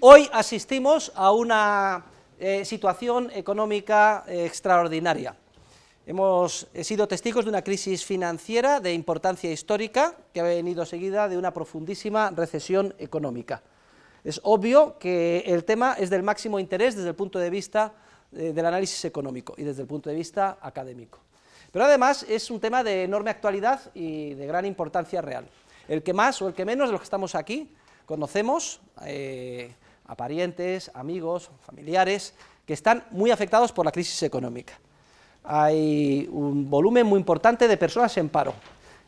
Hoy asistimos a una eh, situación económica eh, extraordinaria. Hemos sido testigos de una crisis financiera de importancia histórica que ha venido seguida de una profundísima recesión económica. Es obvio que el tema es del máximo interés desde el punto de vista eh, del análisis económico y desde el punto de vista académico. Pero además es un tema de enorme actualidad y de gran importancia real. El que más o el que menos de los que estamos aquí conocemos, a parientes, amigos, familiares, que están muy afectados por la crisis económica. Hay un volumen muy importante de personas en paro.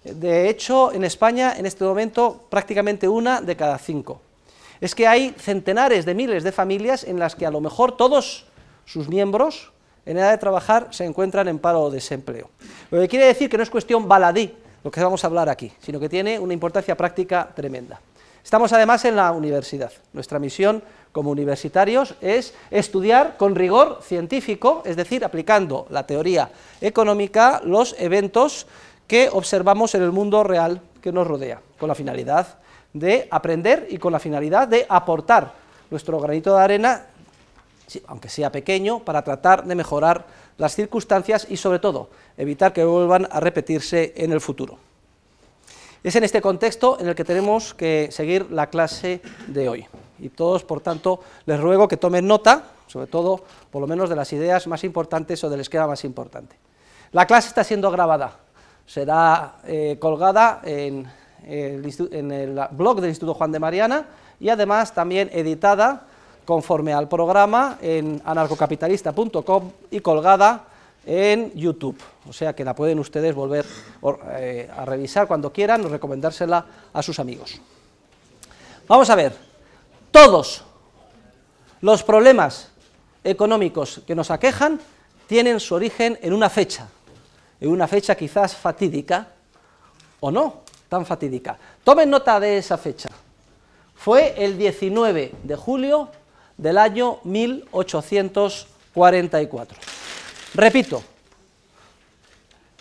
De hecho, en España, en este momento, prácticamente una de cada cinco. Es que hay centenares de miles de familias en las que a lo mejor todos sus miembros, en edad de trabajar, se encuentran en paro o desempleo. Lo que quiere decir que no es cuestión baladí lo que vamos a hablar aquí, sino que tiene una importancia práctica tremenda. Estamos además en la universidad. Nuestra misión como universitarios es estudiar con rigor científico, es decir, aplicando la teoría económica, los eventos que observamos en el mundo real que nos rodea, con la finalidad de aprender y con la finalidad de aportar nuestro granito de arena, aunque sea pequeño, para tratar de mejorar las circunstancias y sobre todo evitar que vuelvan a repetirse en el futuro. Es en este contexto en el que tenemos que seguir la clase de hoy. Y todos, por tanto, les ruego que tomen nota, sobre todo, por lo menos, de las ideas más importantes o del esquema más importante. La clase está siendo grabada, será eh, colgada en en el blog del Instituto Juan de Mariana y además también editada conforme al programa en anarcocapitalista.com y colgada en YouTube. O sea que la pueden ustedes volver eh, a revisar cuando quieran o recomendársela a sus amigos. Vamos a ver, todos los problemas económicos que nos aquejan tienen su origen en una fecha, en una fecha quizás fatídica o no tan fatídica. Tomen nota de esa fecha. Fue el 19 de julio del año 1844. Repito,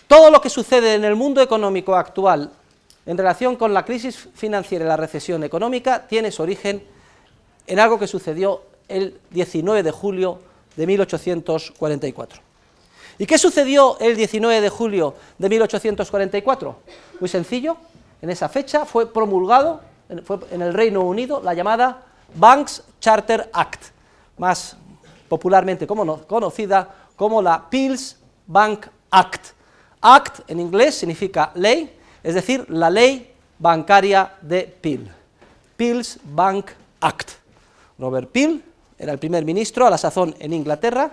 todo lo que sucede en el mundo económico actual en relación con la crisis financiera y la recesión económica tiene su origen en algo que sucedió el 19 de julio de 1844. ¿Y qué sucedió el 19 de julio de 1844? Muy sencillo, en esa fecha fue promulgado en, el Reino Unido la llamada Banks Charter Act, más popularmente conocida como la Pills Bank Act. Act en inglés significa ley, es decir, la ley bancaria de Peel. Pills Bank Act. Robert Peel era el primer ministro a la sazón en Inglaterra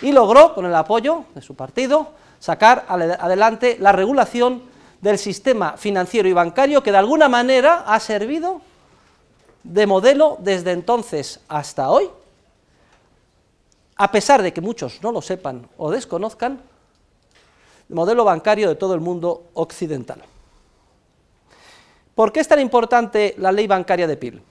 y logró, con el apoyo de su partido, sacar adelante la regulación del sistema financiero y bancario que de alguna manera ha servido de modelo desde entonces hasta hoy a pesar de que muchos no lo sepan o desconozcan, el modelo bancario de todo el mundo occidental. ¿Por qué es tan importante la ley bancaria de PIL?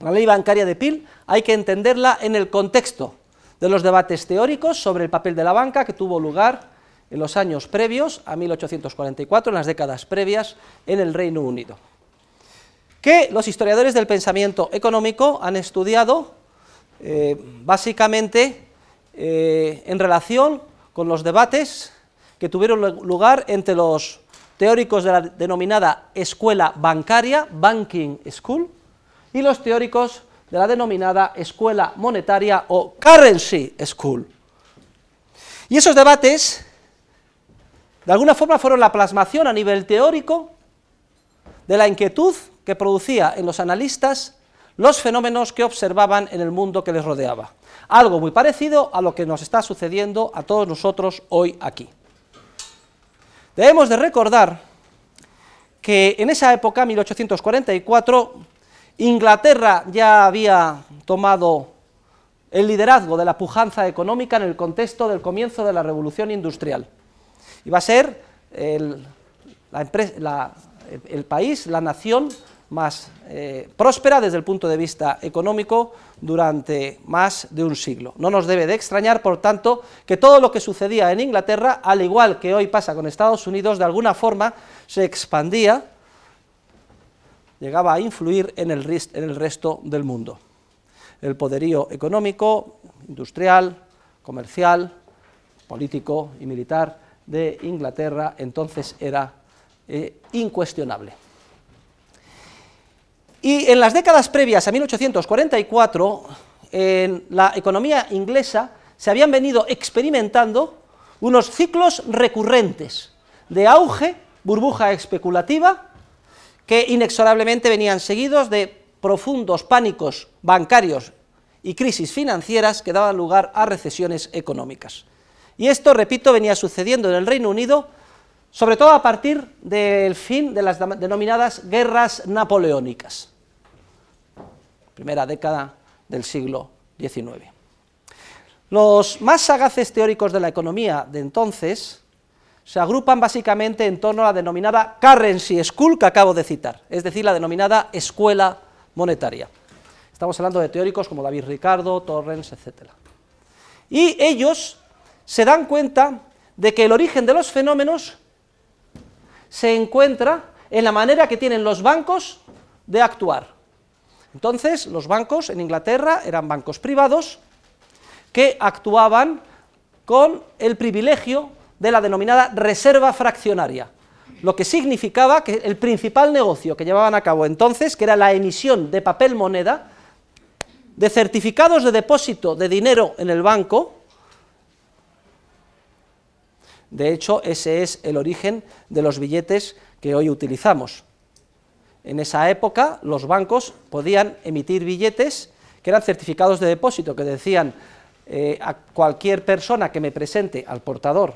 La ley bancaria de PIL hay que entenderla en el contexto de los debates teóricos sobre el papel de la banca que tuvo lugar en los años previos a 1844, en las décadas previas, en el Reino Unido, que los historiadores del pensamiento económico han estudiado eh, básicamente eh, en relación con los debates que tuvieron lugar entre los teóricos de la denominada escuela bancaria, Banking School, y los teóricos de la denominada escuela monetaria o Currency School. Y esos debates, de alguna forma, fueron la plasmación a nivel teórico de la inquietud que producía en los analistas los fenómenos que observaban en el mundo que les rodeaba. Algo muy parecido a lo que nos está sucediendo a todos nosotros hoy aquí. Debemos de recordar que en esa época, 1844, Inglaterra ya había tomado el liderazgo de la pujanza económica en el contexto del comienzo de la revolución industrial. Iba a ser el, la, el país, la nación más eh, próspera desde el punto de vista económico durante más de un siglo. No nos debe de extrañar, por tanto, que todo lo que sucedía en Inglaterra, al igual que hoy pasa con Estados Unidos, de alguna forma se expandía, llegaba a influir en el, resto del mundo. El poderío económico, industrial, comercial, político y militar de Inglaterra entonces era eh, incuestionable. Y en las décadas previas a 1844, en la economía inglesa se habían venido experimentando unos ciclos recurrentes de auge, burbuja especulativa, que inexorablemente venían seguidos de profundos pánicos bancarios y crisis financieras que daban lugar a recesiones económicas. Y esto, repito, venía sucediendo en el Reino Unido sobre todo a partir del fin de las denominadas guerras napoleónicas, primera década del siglo XIX. Los más sagaces teóricos de la economía de entonces se agrupan básicamente en torno a la denominada currency school que acabo de citar, es decir, la denominada escuela monetaria. Estamos hablando de teóricos como David Ricardo, Torrens, etc. Y ellos se dan cuenta de que el origen de los fenómenos se encuentra en la manera que tienen los bancos de actuar. Entonces, los bancos en Inglaterra eran bancos privados que actuaban con el privilegio de la denominada reserva fraccionaria, lo que significaba que el principal negocio que llevaban a cabo entonces, que era la emisión de papel moneda, de certificados de depósito de dinero en el banco, de hecho, ese es el origen de los billetes que hoy utilizamos. En esa época los bancos podían emitir billetes que eran certificados de depósito, que decían eh, a cualquier persona que me presente al portador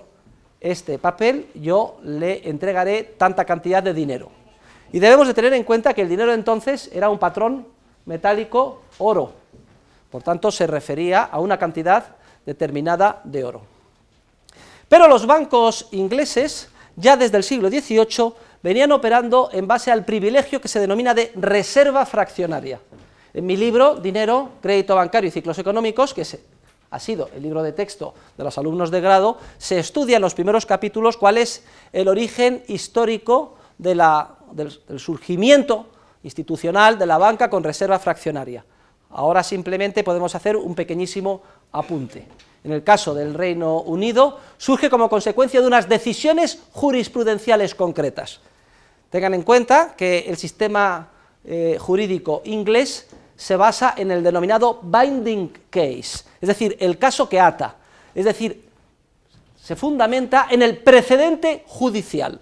este papel, yo le entregaré tanta cantidad de dinero. Y debemos de tener en cuenta que el dinero entonces era un patrón metálico oro, por tanto se refería a una cantidad determinada de oro. Pero los bancos ingleses, ya desde el siglo XVIII, venían operando en base al privilegio que se denomina de reserva fraccionaria. En mi libro, Dinero, Crédito Bancario y Ciclos Económicos, que ha sido el libro de texto de los alumnos de grado, se estudia en los primeros capítulos cuál es el origen histórico del surgimiento institucional de la banca con reserva fraccionaria. Ahora simplemente podemos hacer un pequeñísimo apunte en el caso del Reino Unido, surge como consecuencia de unas decisiones jurisprudenciales concretas. Tengan en cuenta que el sistema eh, jurídico inglés se basa en el denominado binding case, es decir, el caso que ata, es decir, se fundamenta en el precedente judicial.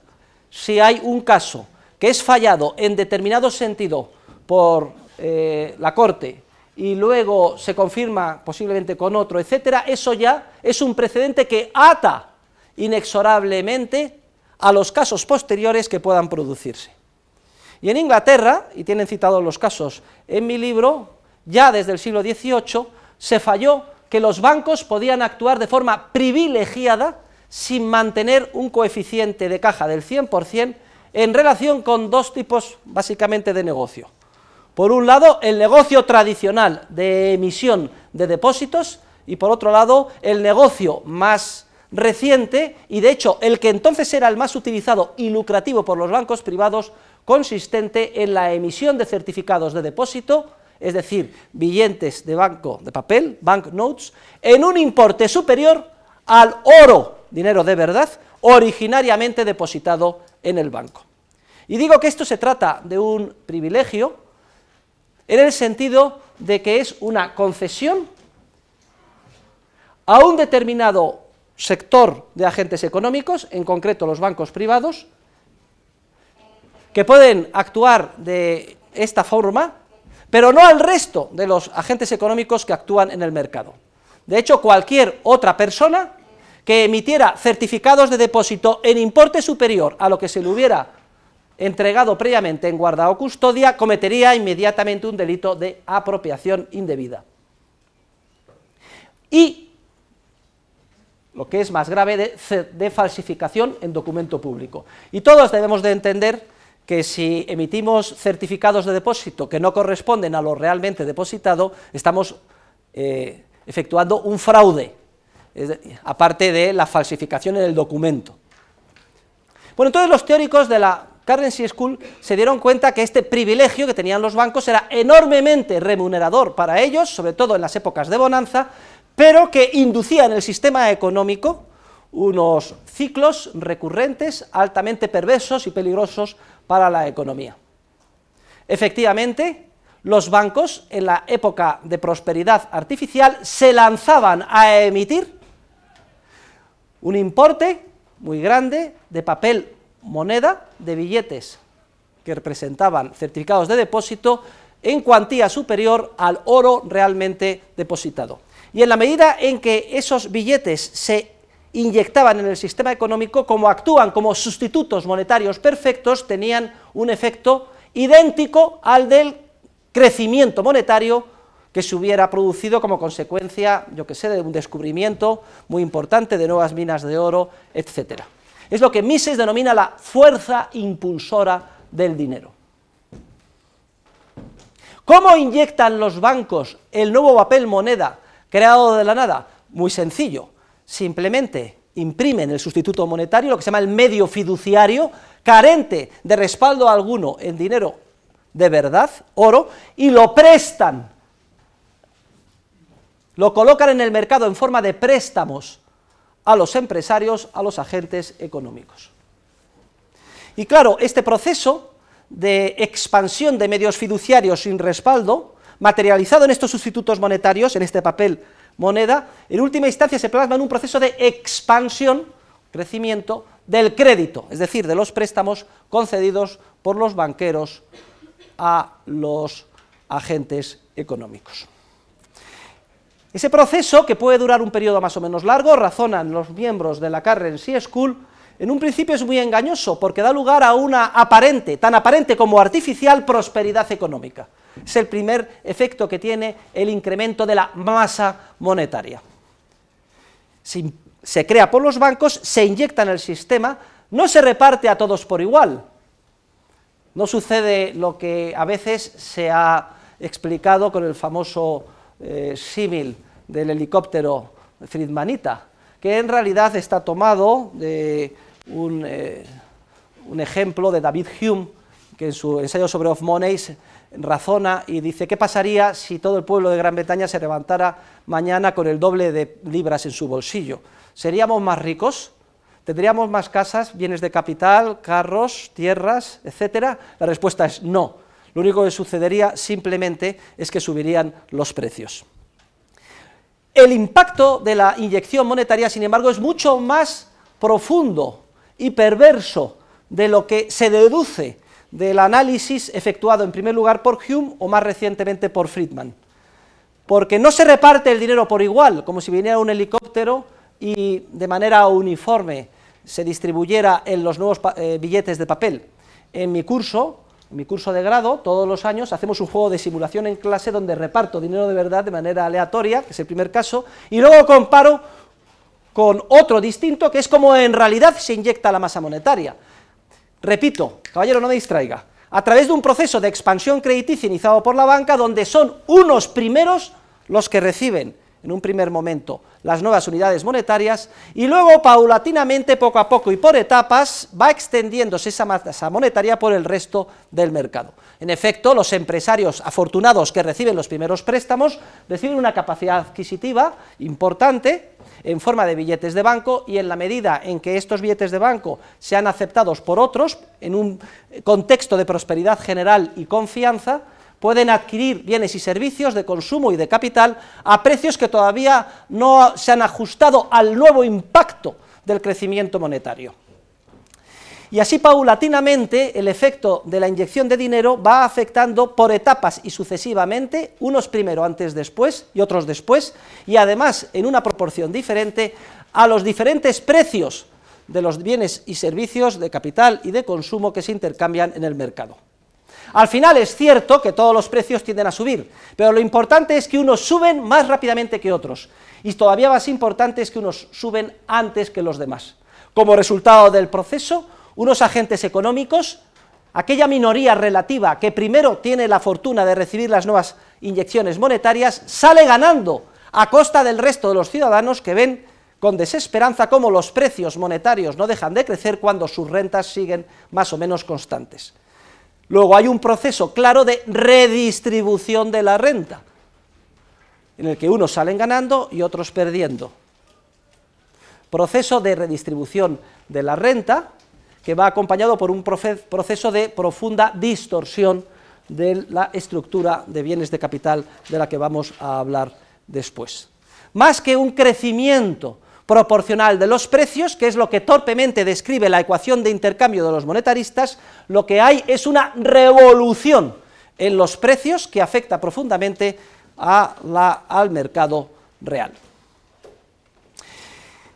Si hay un caso que es fallado en determinado sentido por eh, la Corte y luego se confirma posiblemente con otro, etcétera, eso ya es un precedente que ata inexorablemente a los casos posteriores que puedan producirse. Y en Inglaterra, y tienen citados los casos en mi libro, ya desde el siglo XVIII se falló que los bancos podían actuar de forma privilegiada sin mantener un coeficiente de caja del 100% en relación con dos tipos básicamente de negocio. Por un lado, el negocio tradicional de emisión de depósitos y por otro lado, el negocio más reciente y de hecho el que entonces era el más utilizado y lucrativo por los bancos privados, consistente en la emisión de certificados de depósito, es decir, billetes de banco de papel, banknotes, en un importe superior al oro, dinero de verdad, originariamente depositado en el banco. Y digo que esto se trata de un privilegio, en el sentido de que es una concesión a un determinado sector de agentes económicos, en concreto los bancos privados, que pueden actuar de esta forma, pero no al resto de los agentes económicos que actúan en el mercado. De hecho, cualquier otra persona que emitiera certificados de depósito en importe superior a lo que se le hubiera entregado previamente en guarda o custodia, cometería inmediatamente un delito de apropiación indebida. Y, lo que es más grave, de, falsificación en documento público. Y todos debemos de entender que si emitimos certificados de depósito que no corresponden a lo realmente depositado, estamos eh, efectuando un fraude, aparte de la falsificación en el documento. Bueno, entonces los teóricos de la Currency School se dieron cuenta que este privilegio que tenían los bancos era enormemente remunerador para ellos, sobre todo en las épocas de bonanza, pero que inducía en el sistema económico unos ciclos recurrentes altamente perversos y peligrosos para la economía. Efectivamente, los bancos en la época de prosperidad artificial se lanzaban a emitir un importe muy grande de papel moneda de billetes que representaban certificados de depósito en cuantía superior al oro realmente depositado. Y en la medida en que esos billetes se inyectaban en el sistema económico, como actúan como sustitutos monetarios perfectos, tenían un efecto idéntico al del crecimiento monetario que se hubiera producido como consecuencia, yo que sé, de un descubrimiento muy importante de nuevas minas de oro, etcétera. Es lo que Mises denomina la fuerza impulsora del dinero. ¿Cómo inyectan los bancos el nuevo papel moneda creado de la nada? Muy sencillo, simplemente imprimen el sustituto monetario, lo que se llama el medio fiduciario, carente de respaldo alguno en dinero de verdad, oro, y lo prestan. Lo colocan en el mercado en forma de préstamos a los empresarios, a los agentes económicos. Y claro, este proceso de expansión de medios fiduciarios sin respaldo, materializado en estos sustitutos monetarios, en este papel moneda, en última instancia se plasma en un proceso de expansión, crecimiento, del crédito, es decir, de los préstamos concedidos por los banqueros a los agentes económicos. Ese proceso, que puede durar un periodo más o menos largo, razonan los miembros de la sea School, en un principio es muy engañoso porque da lugar a una aparente, tan aparente como artificial, prosperidad económica. Es el primer efecto que tiene el incremento de la masa monetaria. se crea por los bancos, se inyecta en el sistema, no se reparte a todos por igual. No sucede lo que a veces se ha explicado con el famoso eh, símil del helicóptero Friedmanita, que en realidad está tomado de un, eh, ejemplo de David Hume, que en su ensayo sobre Of money razona y dice qué pasaría si todo el pueblo de Gran Bretaña se levantara mañana con el doble de libras en su bolsillo. ¿Seríamos más ricos? ¿Tendríamos más casas, bienes de capital, carros, tierras, etcétera? La respuesta es no. Lo único que sucedería simplemente es que subirían los precios. El impacto de la inyección monetaria, sin embargo, es mucho más profundo y perverso de lo que se deduce del análisis efectuado en primer lugar por Hume o más recientemente por Friedman. Porque no se reparte el dinero por igual, como si viniera un helicóptero y de manera uniforme se distribuyera en los nuevos eh, billetes de papel. En mi curso en mi curso de grado, todos los años hacemos un juego de simulación en clase donde reparto dinero de verdad de manera aleatoria, que es el primer caso, y luego comparo con otro distinto, que es como en realidad se inyecta la masa monetaria. Repito, caballero, no me distraiga, a través de un proceso de expansión crediticia iniciado por la banca, donde son unos primeros los que reciben en un primer momento las nuevas unidades monetarias y luego paulatinamente, poco a poco y por etapas, va extendiéndose esa masa monetaria por el resto del mercado. En efecto, los empresarios afortunados que reciben los primeros préstamos reciben una capacidad adquisitiva importante en forma de billetes de banco y en la medida en que estos billetes de banco sean aceptados por otros en un contexto de prosperidad general y confianza, pueden adquirir bienes y servicios de consumo y de capital a precios que todavía no se han ajustado al nuevo impacto del crecimiento monetario. Y así paulatinamente el efecto de la inyección de dinero va afectando por etapas y sucesivamente, unos primero antes después y otros después, y además en una proporción diferente a los diferentes precios de los bienes y servicios de capital y de consumo que se intercambian en el mercado. Al final es cierto que todos los precios tienden a subir, pero lo importante es que unos suben más rápidamente que otros, y todavía más importante es que unos suben antes que los demás. Como resultado del proceso, unos agentes económicos, aquella minoría relativa que primero tiene la fortuna de recibir las nuevas inyecciones monetarias, sale ganando a costa del resto de los ciudadanos que ven con desesperanza cómo los precios monetarios no dejan de crecer cuando sus rentas siguen más o menos constantes. Luego hay un proceso claro de redistribución de la renta, en el que unos salen ganando y otros perdiendo. Proceso de redistribución de la renta que va acompañado por un proceso de profunda distorsión de la estructura de bienes de capital de la que vamos a hablar después. Más que un crecimiento proporcional de los precios, que es lo que torpemente describe la ecuación de intercambio de los monetaristas, lo que hay es una revolución en los precios que afecta profundamente a la, al mercado real.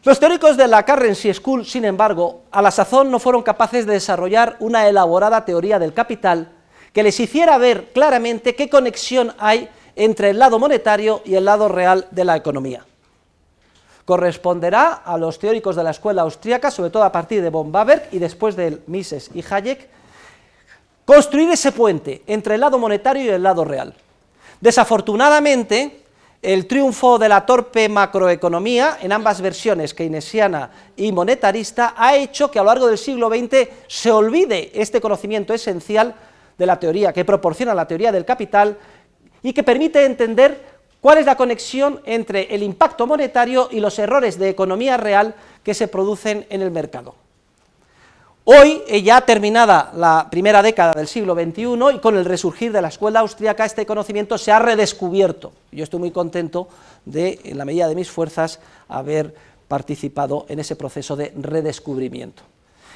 Los teóricos de la Currency School, sin embargo, a la sazón no fueron capaces de desarrollar una elaborada teoría del capital que les hiciera ver claramente qué conexión hay entre el lado monetario y el lado real de la economía. Corresponderá a los teóricos de la escuela austríaca, sobre todo a partir de von Baberg y después de Mises y Hayek, construir ese puente entre el lado monetario y el lado real. Desafortunadamente, el triunfo de la torpe macroeconomía en ambas versiones, keynesiana y monetarista, ha hecho que a lo largo del siglo XX se olvide este conocimiento esencial de la teoría, que proporciona la teoría del capital y que permite entender ¿Cuál es la conexión entre el impacto monetario y los errores de economía real que se producen en el mercado? Hoy, eh, ya terminada la primera década del siglo XXI y con el resurgir de la escuela austríaca, este conocimiento se ha redescubierto. Yo estoy muy contento de, en la medida de mis fuerzas, haber participado en ese proceso de redescubrimiento.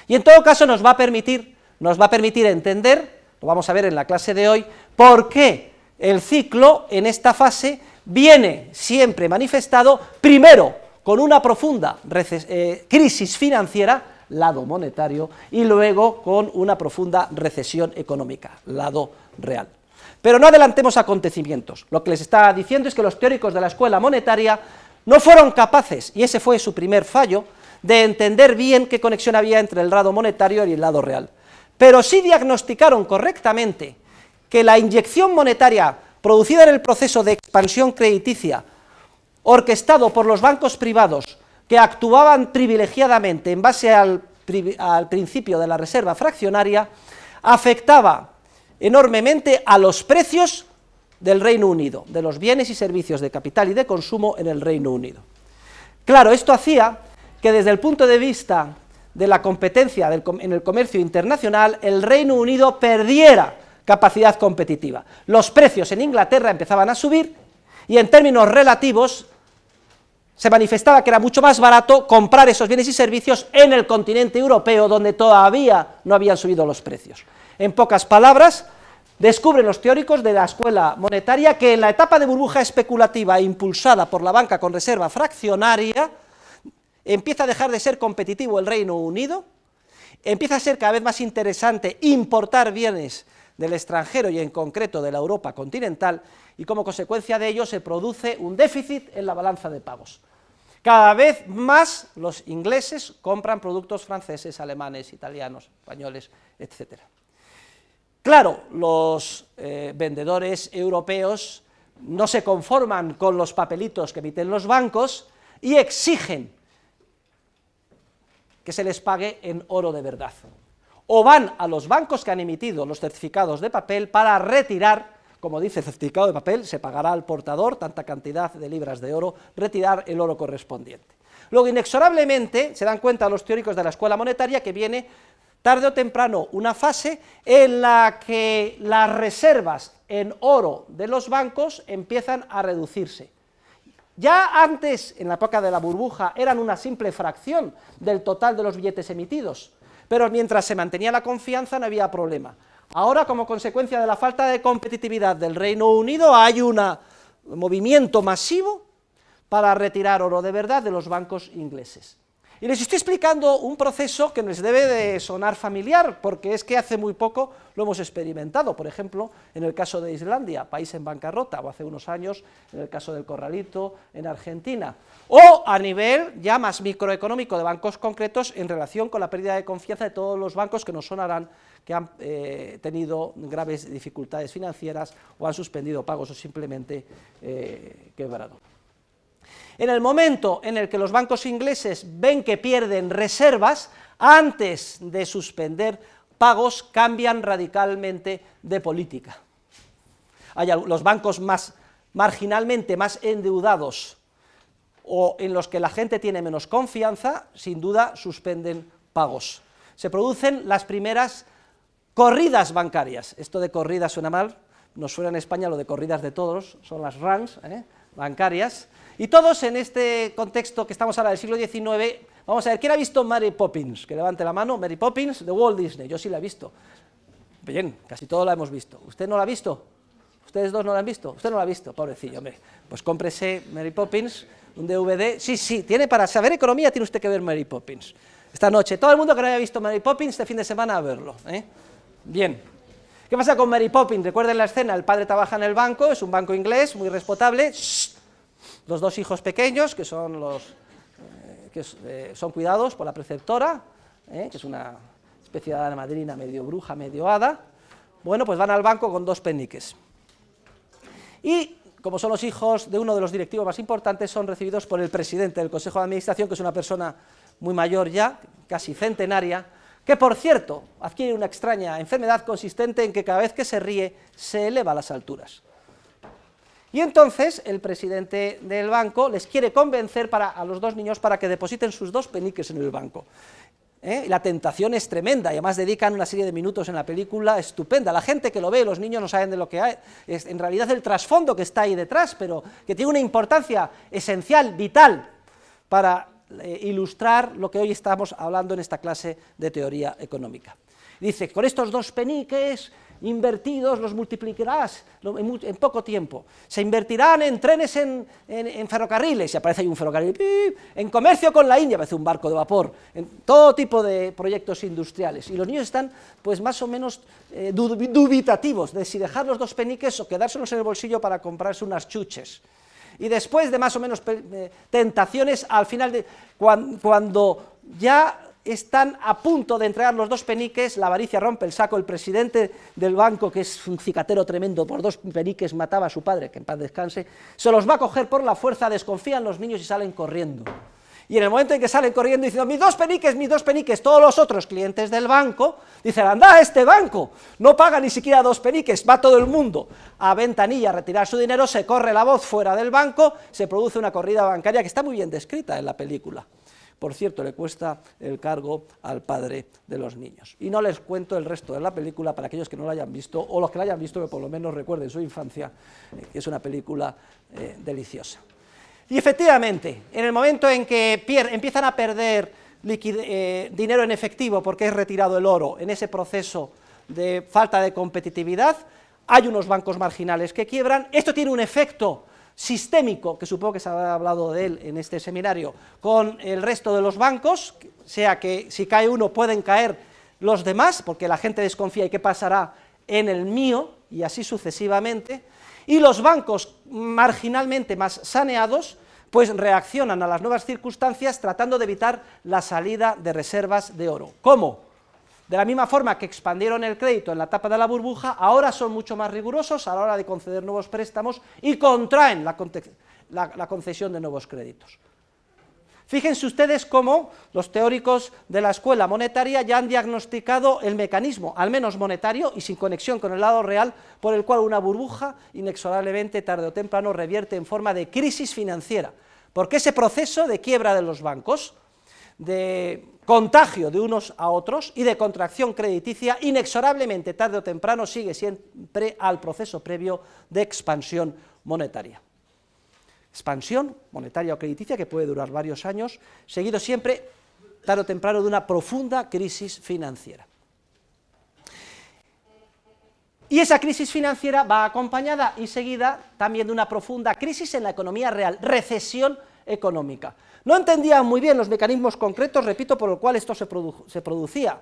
Y en todo caso nos va a permitir, nos va a permitir entender, lo vamos a ver en la clase de hoy, por qué el ciclo en esta fase viene siempre manifestado primero con una profunda eh, crisis financiera, lado monetario, y luego con una profunda recesión económica, lado real. Pero no adelantemos acontecimientos. Lo que les está diciendo es que los teóricos de la escuela monetaria no fueron capaces, y ese fue su primer fallo, de entender bien qué conexión había entre el lado monetario y el lado real. Pero sí diagnosticaron correctamente que la inyección monetaria producida en el proceso de expansión crediticia, orquestado por los bancos privados que actuaban privilegiadamente en base al, al principio de la reserva fraccionaria, afectaba enormemente a los precios del Reino Unido, de los bienes y servicios de capital y de consumo en el Reino Unido. Claro, esto hacía que desde el punto de vista de la competencia en el comercio internacional, el Reino Unido perdiera capacidad competitiva. Los precios en Inglaterra empezaban a subir y en términos relativos se manifestaba que era mucho más barato comprar esos bienes y servicios en el continente europeo donde todavía no habían subido los precios. En pocas palabras, descubren los teóricos de la escuela monetaria que en la etapa de burbuja especulativa impulsada por la banca con reserva fraccionaria, empieza a dejar de ser competitivo el Reino Unido, empieza a ser cada vez más interesante importar bienes del extranjero y en concreto de la Europa continental y como consecuencia de ello se produce un déficit en la balanza de pagos. Cada vez más los ingleses compran productos franceses, alemanes, italianos, españoles, etc. Claro, los eh, vendedores europeos no se conforman con los papelitos que emiten los bancos y exigen que se les pague en oro de verdad o van a los bancos que han emitido los certificados de papel para retirar como dice el certificado de papel, se pagará al portador tanta cantidad de libras de oro, retirar el oro correspondiente. Luego, inexorablemente, se dan cuenta los teóricos de la escuela monetaria que viene tarde o temprano una fase en la que las reservas en oro de los bancos empiezan a reducirse. Ya antes, en la época de la burbuja, eran una simple fracción del total de los billetes emitidos. Pero mientras se mantenía la confianza no había problema. Ahora, como consecuencia de la falta de competitividad del Reino Unido, hay un movimiento masivo para retirar oro de verdad de los bancos ingleses. Y les estoy explicando un proceso que les debe de sonar familiar, porque es que hace muy poco lo hemos experimentado, por ejemplo, en el caso de Islandia, país en bancarrota, o hace unos años en el caso del Corralito, en Argentina, o a nivel ya más microeconómico de bancos concretos en relación con la pérdida de confianza de todos los bancos que nos sonarán que han eh, tenido graves dificultades financieras o han suspendido pagos o simplemente eh, quebrado. En el momento en el que los bancos ingleses ven que pierden reservas, antes de suspender pagos, cambian radicalmente de política. Hay los bancos más marginalmente más endeudados o en los que la gente tiene menos confianza, sin duda suspenden pagos. Se producen las primeras corridas bancarias. Esto de corridas suena mal, nos suena en España lo de corridas de todos, son las runs ¿eh? bancarias. Y todos en este contexto que estamos ahora del siglo XIX, vamos a ver, ¿quién ha visto Mary Poppins? Que levante la mano, Mary Poppins de Walt Disney, yo sí la he visto. Bien, casi todos la hemos visto. ¿Usted no la ha visto? ¿Ustedes dos no la han visto? Usted no la ha visto, pobrecillo, hombre. Pues cómprese Mary Poppins, un DVD. Sí, sí, tiene para saber economía, tiene usted que ver Mary Poppins. Esta noche, todo el mundo que no haya visto Mary Poppins, este fin de semana a verlo. ¿eh? Bien. ¿Qué pasa con Mary Poppins? Recuerden la escena, el padre trabaja en el banco, es un banco inglés, muy respetable los dos hijos pequeños, que son, los, eh, que eh, son cuidados por la preceptora, eh, que es una especie de madrina medio bruja, medio hada, bueno, pues van al banco con dos peniques. Y como son los hijos de uno de los directivos más importantes, son recibidos por el presidente del Consejo de Administración, que es una persona muy mayor ya, casi centenaria, que por cierto adquiere una extraña enfermedad consistente en que cada vez que se ríe se eleva a las alturas. Y entonces el presidente del banco les quiere convencer para, a los dos niños para que depositen sus dos peniques en el banco. ¿Eh? La tentación es tremenda y además dedican una serie de minutos en la película estupenda. La gente que lo ve, los niños no saben de lo que hay, es en realidad el trasfondo que está ahí detrás, pero que tiene una importancia esencial, vital, para eh, ilustrar lo que hoy estamos hablando en esta clase de teoría económica. Dice, con estos dos peniques invertidos los multiplicarás en poco tiempo. Se invertirán en trenes, en, ferrocarriles, y aparece ahí un ferrocarril, en comercio con la India, aparece un barco de vapor, en todo tipo de proyectos industriales. Y los niños están pues más o menos eh, dubitativos de si dejar los dos peniques o quedárselos en el bolsillo para comprarse unas chuches. Y después de más o menos eh, tentaciones, al final, de, cuando ya están a punto de entregar los dos peniques, la avaricia rompe el saco, el presidente del banco, que es un cicatero tremendo, por dos peniques mataba a su padre, que en paz descanse, se los va a coger por la fuerza, desconfían los niños y salen corriendo. Y en el momento en que salen corriendo diciendo, mis dos peniques, mis dos peniques, todos los otros clientes del banco, dicen, anda a este banco, no paga ni siquiera dos peniques, va todo el mundo a ventanilla a retirar su dinero, se corre la voz fuera del banco, se produce una corrida bancaria que está muy bien descrita en la película. Por cierto, le cuesta el cargo al padre de los niños. Y no les cuento el resto de la película para aquellos que no la hayan visto, o los que la hayan visto que por lo menos recuerden su infancia, eh, que es una película eh, deliciosa. Y efectivamente, en el momento en que empiezan a perder eh, dinero en efectivo porque es retirado el oro en ese proceso de falta de competitividad, hay unos bancos marginales que quiebran, esto tiene un efecto sistémico, que supongo que se ha hablado de él en este seminario, con el resto de los bancos, sea que si cae uno pueden caer los demás, porque la gente desconfía y qué pasará en el mío, y así sucesivamente, y los bancos marginalmente más saneados, pues reaccionan a las nuevas circunstancias tratando de evitar la salida de reservas de oro. ¿Cómo? De la misma forma que expandieron el crédito en la etapa de la burbuja, ahora son mucho más rigurosos a la hora de conceder nuevos préstamos y contraen la, concesión de nuevos créditos. Fíjense ustedes cómo los teóricos de la escuela monetaria ya han diagnosticado el mecanismo, al menos monetario y sin conexión con el lado real, por el cual una burbuja inexorablemente tarde o temprano revierte en forma de crisis financiera. Porque ese proceso de quiebra de los bancos, de contagio de unos a otros y de contracción crediticia, inexorablemente, tarde o temprano, sigue siempre al proceso previo de expansión monetaria. Expansión monetaria o crediticia que puede durar varios años, seguido siempre, tarde o temprano, de una profunda crisis financiera. Y esa crisis financiera va acompañada y seguida también de una profunda crisis en la economía real, recesión económica. No entendía muy bien los mecanismos concretos, repito, por lo cual esto se, producía.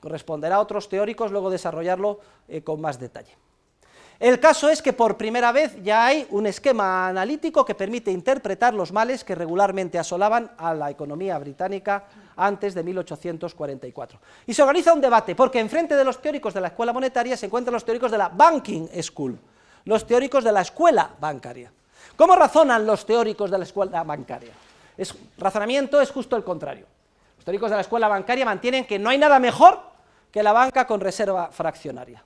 Corresponderá a otros teóricos luego desarrollarlo eh, con más detalle. El caso es que por primera vez ya hay un esquema analítico que permite interpretar los males que regularmente asolaban a la economía británica antes de 1844. Y se organiza un debate, porque enfrente de los teóricos de la escuela monetaria se encuentran los teóricos de la Banking School, los teóricos de la escuela bancaria. ¿Cómo razonan los teóricos de la escuela bancaria? Es, razonamiento es justo el contrario. Los teóricos de la escuela bancaria mantienen que no hay nada mejor que la banca con reserva fraccionaria.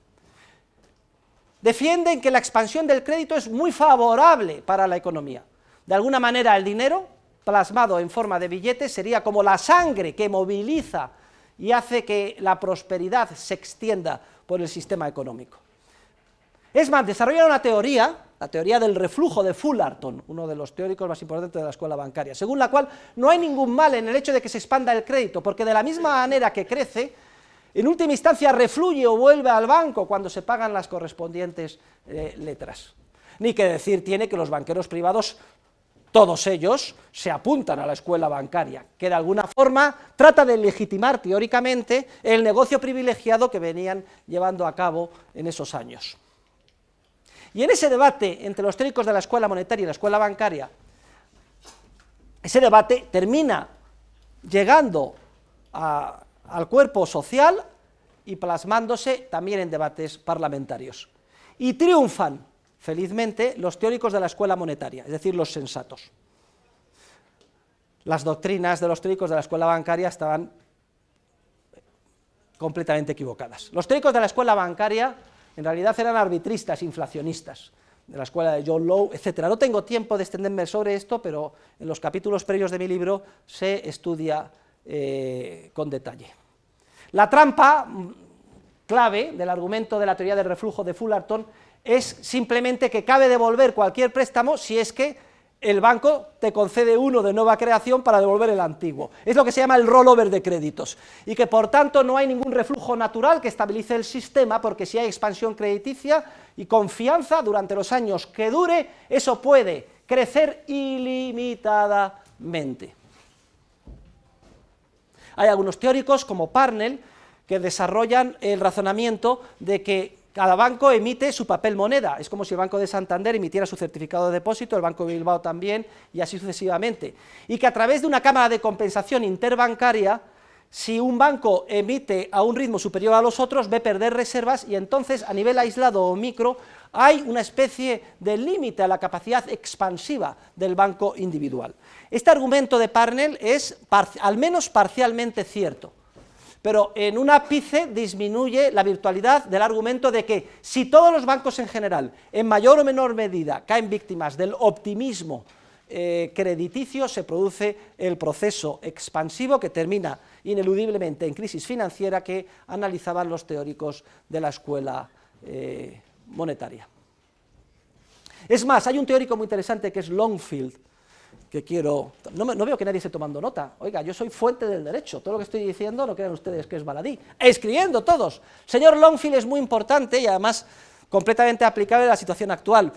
Defienden que la expansión del crédito es muy favorable para la economía. De alguna manera el dinero, plasmado en forma de billetes, sería como la sangre que moviliza y hace que la prosperidad se extienda por el sistema económico. Es más, desarrollan una teoría la teoría del reflujo de Fullerton, uno de los teóricos más importantes de la escuela bancaria, según la cual no hay ningún mal en el hecho de que se expanda el crédito, porque de la misma manera que crece, en última instancia refluye o vuelve al banco cuando se pagan las correspondientes eh, letras. Ni que decir tiene que los banqueros privados todos ellos se apuntan a la escuela bancaria, que de alguna forma trata de legitimar teóricamente el negocio privilegiado que venían llevando a cabo en esos años. Y en ese debate entre los teóricos de la escuela monetaria y la escuela bancaria, ese debate termina llegando al cuerpo social y plasmándose también en debates parlamentarios. Y triunfan, felizmente, los teóricos de la escuela monetaria, es decir, los sensatos. Las doctrinas de los teóricos de la escuela bancaria estaban completamente equivocadas. Los teóricos de la escuela bancaria en realidad eran arbitristas, inflacionistas, de la escuela de John Lowe, etc. No tengo tiempo de extenderme sobre esto, pero en los capítulos previos de mi libro se estudia eh, con detalle. La trampa mm, clave del argumento de la teoría del reflujo de Fullerton es simplemente que cabe devolver cualquier préstamo si es que el banco te concede uno de nueva creación para devolver el antiguo. Es lo que se llama el rollover de créditos. Y que por tanto no hay ningún reflujo natural que estabilice el sistema, porque si hay expansión crediticia y confianza durante los años que dure, eso puede crecer ilimitadamente. Hay algunos teóricos, como Parnell, que desarrollan el razonamiento de que cada banco emite su papel moneda, es como si el Banco de Santander emitiera su certificado de depósito, el Banco de Bilbao también, y así sucesivamente. Y que a través de una cámara de compensación interbancaria, si un banco emite a un ritmo superior a los otros, ve perder reservas y entonces a nivel aislado o micro hay una especie de límite a la capacidad expansiva del banco individual. Este argumento de Parnell es al menos parcialmente cierto pero en un ápice disminuye la virtualidad del argumento de que si todos los bancos en general, en mayor o menor medida, caen víctimas del optimismo eh, crediticio, se produce el proceso expansivo que termina ineludiblemente en crisis financiera que analizaban los teóricos de la escuela eh, monetaria. Es más, hay un teórico muy interesante que es Longfield, que quiero... No, no, veo que nadie esté tomando nota. Oiga, yo soy fuente del derecho. Todo lo que estoy diciendo no crean ustedes que es baladí. Escribiendo todos. Señor Longfield es muy importante y además completamente aplicable a la situación actual.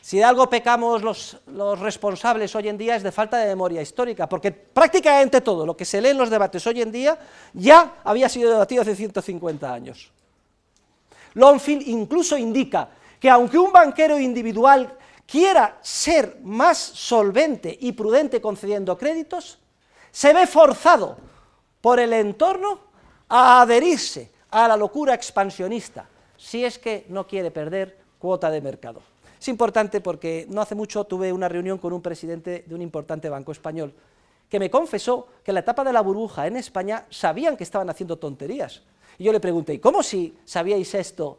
Si de algo pecamos los, los responsables hoy en día es de falta de memoria histórica, porque prácticamente todo lo que se lee en los debates hoy en día ya había sido debatido hace 150 años. Longfield incluso indica que aunque un banquero individual quiera ser más solvente y prudente concediendo créditos, se ve forzado por el entorno a adherirse a la locura expansionista, si es que no quiere perder cuota de mercado. Es importante porque no hace mucho tuve una reunión con un presidente de un importante banco español que me confesó que en la etapa de la burbuja en España sabían que estaban haciendo tonterías. Y yo le pregunté, ¿y cómo si sabíais esto?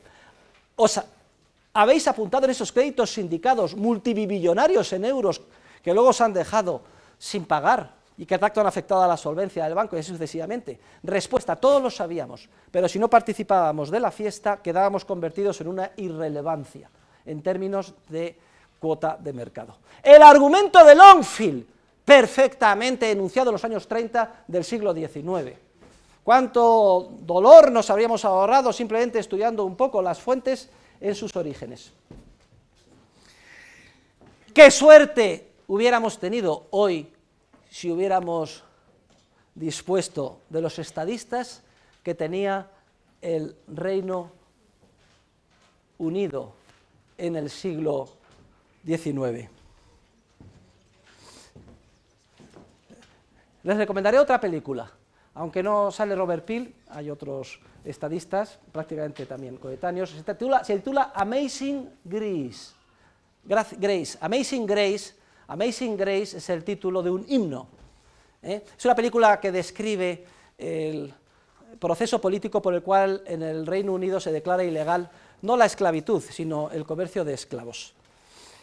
habéis apuntado en esos créditos sindicados multibillonarios en euros que luego se han dejado sin pagar y que facto han afectado a la solvencia del banco y así sucesivamente. Respuesta, todos lo sabíamos, pero si no participábamos de la fiesta quedábamos convertidos en una irrelevancia en términos de cuota de mercado. El argumento de Longfield, perfectamente enunciado en los años 30 del siglo XIX. Cuánto dolor nos habríamos ahorrado simplemente estudiando un poco las fuentes en sus orígenes. ¡Qué suerte hubiéramos tenido hoy si hubiéramos dispuesto de los estadistas que tenía el Reino Unido en el siglo XIX. Les recomendaré otra película aunque no sale Robert Peel, hay otros estadistas, prácticamente también coetáneos, se titula, se Amazing Grace. Grace. Amazing Grace. Amazing Grace es el título de un himno. ¿eh? Es una película que describe el proceso político por el cual en el Reino Unido se declara ilegal no la esclavitud, sino el comercio de esclavos.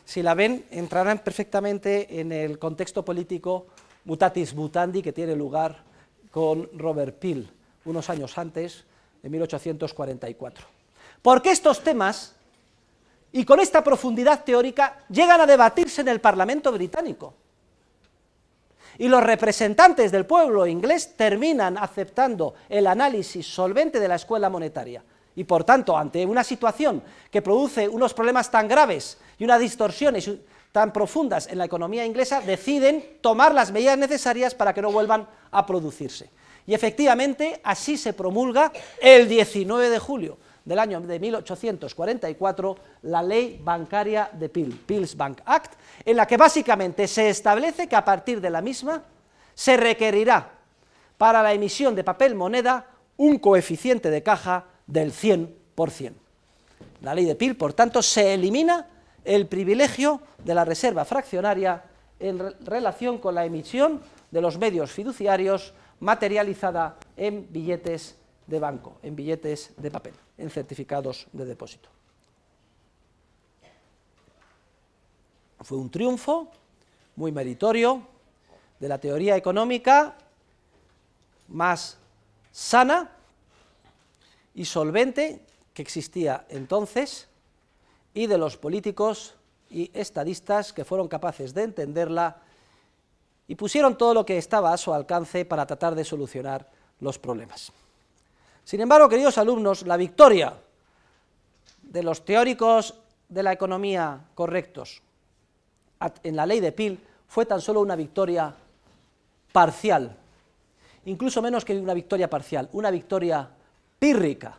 Si la ven, entrarán perfectamente en el contexto político mutatis mutandi que tiene lugar con Robert Peel unos años antes, en 1844. Porque estos temas, y con esta profundidad teórica, llegan a debatirse en el Parlamento británico. Y los representantes del pueblo inglés terminan aceptando el análisis solvente de la escuela monetaria. Y por tanto, ante una situación que produce unos problemas tan graves y una distorsión tan profundas en la economía inglesa deciden tomar las medidas necesarias para que no vuelvan a producirse. Y efectivamente así se promulga el 19 de julio del año de 1844 la ley bancaria de Peel, Peel's Bank Act, en la que básicamente se establece que a partir de la misma se requerirá para la emisión de papel moneda un coeficiente de caja del 100%. La ley de Peel, por tanto, se elimina el privilegio de la reserva fraccionaria en relación con la emisión de los medios fiduciarios materializada en billetes de banco, en billetes de papel, en certificados de depósito. Fue un triunfo muy meritorio de la teoría económica más sana y solvente que existía entonces y de los políticos y estadistas que fueron capaces de entenderla y pusieron todo lo que estaba a su alcance para tratar de solucionar los problemas. Sin embargo, queridos alumnos, la victoria de los teóricos de la economía correctos en la ley de Peel fue tan solo una victoria parcial, incluso menos que una victoria parcial, una victoria pírrica.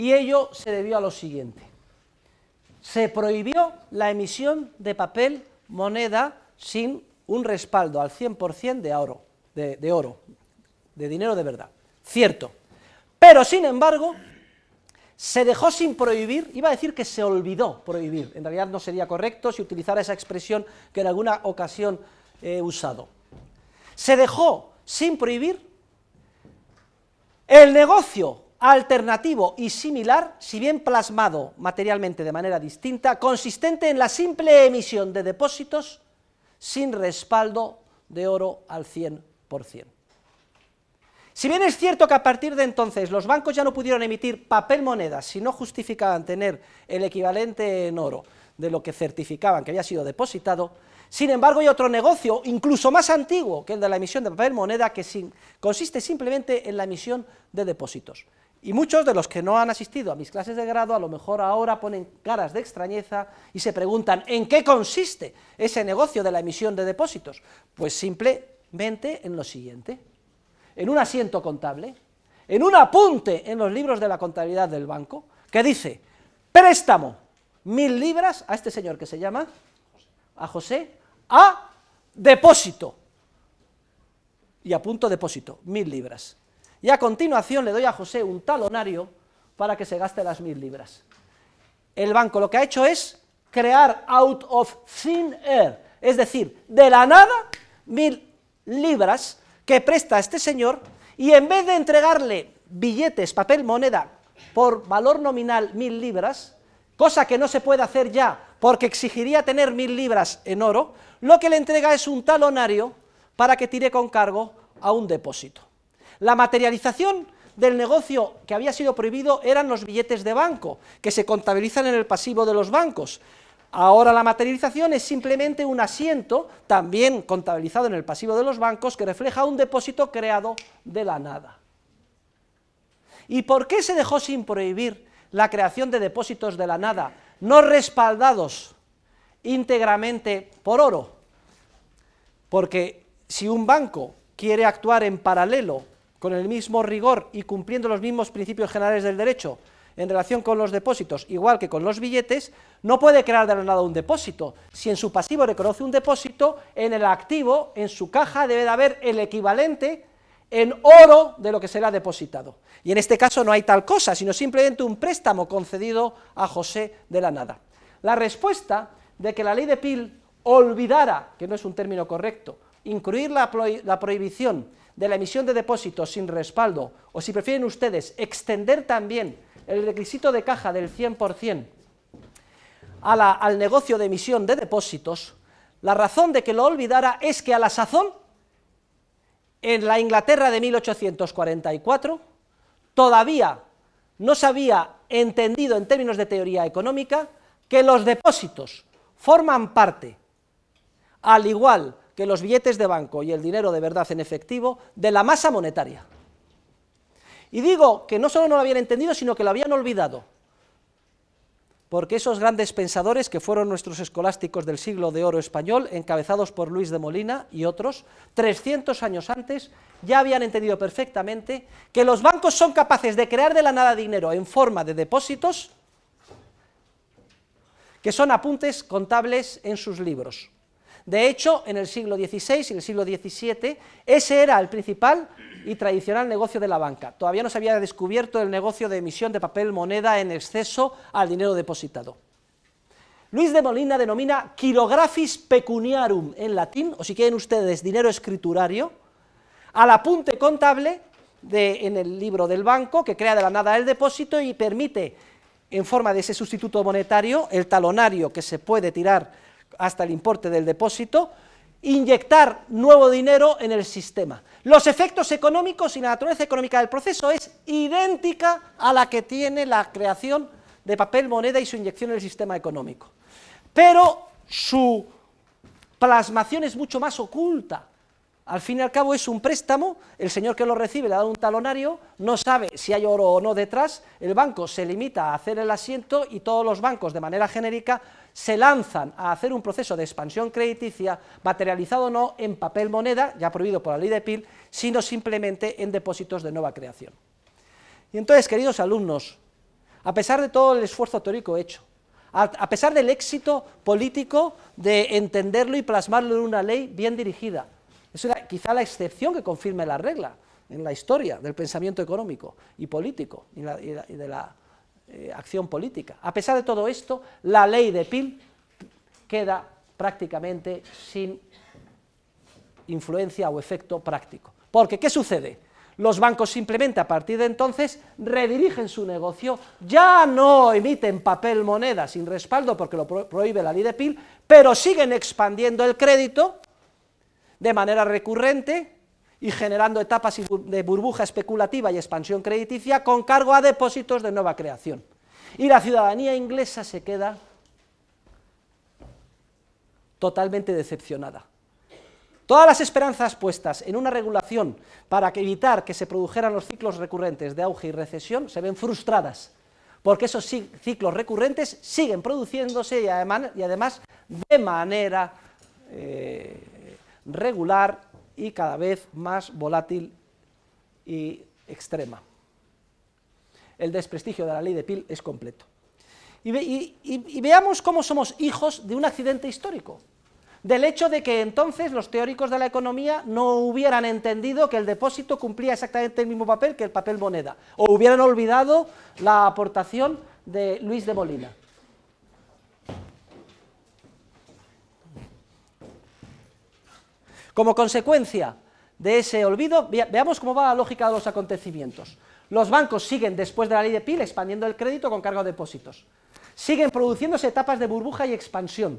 Y ello se debió a lo siguiente. Se prohibió la emisión de papel moneda sin un respaldo al 100% de oro, de, de oro, de dinero de verdad. Cierto. Pero, sin embargo, se dejó sin prohibir, iba a decir que se olvidó prohibir, en realidad no sería correcto si utilizara esa expresión que en alguna ocasión he usado. Se dejó sin prohibir el negocio alternativo y similar, si bien plasmado materialmente de manera distinta, consistente en la simple emisión de depósitos sin respaldo de oro al 100%. Si bien es cierto que a partir de entonces los bancos ya no pudieron emitir papel moneda si no justificaban tener el equivalente en oro de lo que certificaban que había sido depositado, sin embargo hay otro negocio, incluso más antiguo que el de la emisión de papel moneda, que consiste simplemente en la emisión de depósitos. Y muchos de los que no han asistido a mis clases de grado a lo mejor ahora ponen caras de extrañeza y se preguntan ¿en qué consiste ese negocio de la emisión de depósitos? Pues simplemente en lo siguiente, en un asiento contable, en un apunte en los libros de la contabilidad del banco que dice préstamo mil libras a este señor que se llama, a José, a depósito. Y apunto depósito, mil libras. Y a continuación le doy a José un talonario para que se gaste las mil libras. El banco lo que ha hecho es crear out of thin air, es decir, de la nada, mil libras que presta este señor y en vez de entregarle billetes, papel, moneda, por valor nominal mil libras, cosa que no se puede hacer ya porque exigiría tener mil libras en oro, lo que le entrega es un talonario para que tire con cargo a un depósito. La materialización del negocio que había sido prohibido eran los billetes de banco, que se contabilizan en el pasivo de los bancos. Ahora la materialización es simplemente un asiento, también contabilizado en el pasivo de los bancos, que refleja un depósito creado de la nada. ¿Y por qué se dejó sin prohibir la creación de depósitos de la nada, no respaldados íntegramente por oro? Porque si un banco quiere actuar en paralelo con el mismo rigor y cumpliendo los mismos principios generales del derecho en relación con los depósitos, igual que con los billetes, no puede crear de la nada un depósito. Si en su pasivo reconoce un depósito, en el activo, en su caja, debe de haber el equivalente en oro de lo que será depositado. Y en este caso no hay tal cosa, sino simplemente un préstamo concedido a José de la nada. La respuesta de que la ley de PIL olvidara, que no es un término correcto, incluir la prohibición de la emisión de depósitos sin respaldo, o si prefieren ustedes extender también el requisito de caja del 100% al negocio de emisión de depósitos, la razón de que lo olvidara es que a la sazón, en la Inglaterra de 1844, todavía no se había entendido en términos de teoría económica que los depósitos forman parte, al igual que los billetes de banco y el dinero de verdad en efectivo de la masa monetaria. Y digo que no solo no lo habían entendido, sino que lo habían olvidado. Porque esos grandes pensadores que fueron nuestros escolásticos del siglo de oro español, encabezados por Luis de Molina y otros, 300 años antes, ya habían entendido perfectamente que los bancos son capaces de crear de la nada dinero en forma de depósitos, que son apuntes contables en sus libros. De hecho, en el siglo XVI y en el siglo XVII, ese era el principal y tradicional negocio de la banca. Todavía no se había descubierto el negocio de emisión de papel moneda en exceso al dinero depositado. Luis de Molina denomina quirografis pecuniarum en latín, o si quieren ustedes, dinero escriturario, al apunte contable de, en el libro del banco que crea de la nada el depósito y permite, en forma de ese sustituto monetario, el talonario que se puede tirar hasta el importe del depósito, inyectar nuevo dinero en el sistema. Los efectos económicos y la naturaleza económica del proceso es idéntica a la que tiene la creación de papel moneda y su inyección en el sistema económico. Pero su plasmación es mucho más oculta. Al fin y al cabo es un préstamo, el señor que lo recibe le da un talonario, no sabe si hay oro o no detrás, el banco se limita a hacer el asiento y todos los bancos de manera genérica se lanzan a hacer un proceso de expansión crediticia, materializado no en papel moneda, ya prohibido por la ley de PIL, sino simplemente en depósitos de nueva creación. Y entonces, queridos alumnos, a pesar de todo el esfuerzo teórico hecho, a pesar del éxito político de entenderlo y plasmarlo en una ley bien dirigida, es quizá la excepción que confirme la regla en la historia del pensamiento económico y político y de la eh, acción política. A pesar de todo esto, la ley de PIL queda prácticamente sin influencia o efecto práctico. Porque, ¿qué sucede? Los bancos simplemente a partir de entonces redirigen su negocio, ya no emiten papel moneda sin respaldo porque lo prohíbe la ley de PIL, pero siguen expandiendo el crédito de manera recurrente y generando etapas de burbuja especulativa y expansión crediticia con cargo a depósitos de nueva creación. Y la ciudadanía inglesa se queda totalmente decepcionada. Todas las esperanzas puestas en una regulación para evitar que se produjeran los ciclos recurrentes de auge y recesión se ven frustradas, porque esos ciclos recurrentes siguen produciéndose y además, de manera eh, regular y cada vez más volátil y extrema. El desprestigio de la ley de Pil es completo. Y, y, veamos cómo somos hijos de un accidente histórico, del hecho de que entonces los teóricos de la economía no hubieran entendido que el depósito cumplía exactamente el mismo papel que el papel moneda, o hubieran olvidado la aportación de Luis de Molina. Como consecuencia de ese olvido, veamos cómo va la lógica de los acontecimientos. Los bancos siguen, después de la ley de PIL, expandiendo el crédito con cargo de depósitos. Siguen produciéndose etapas de burbuja y expansión.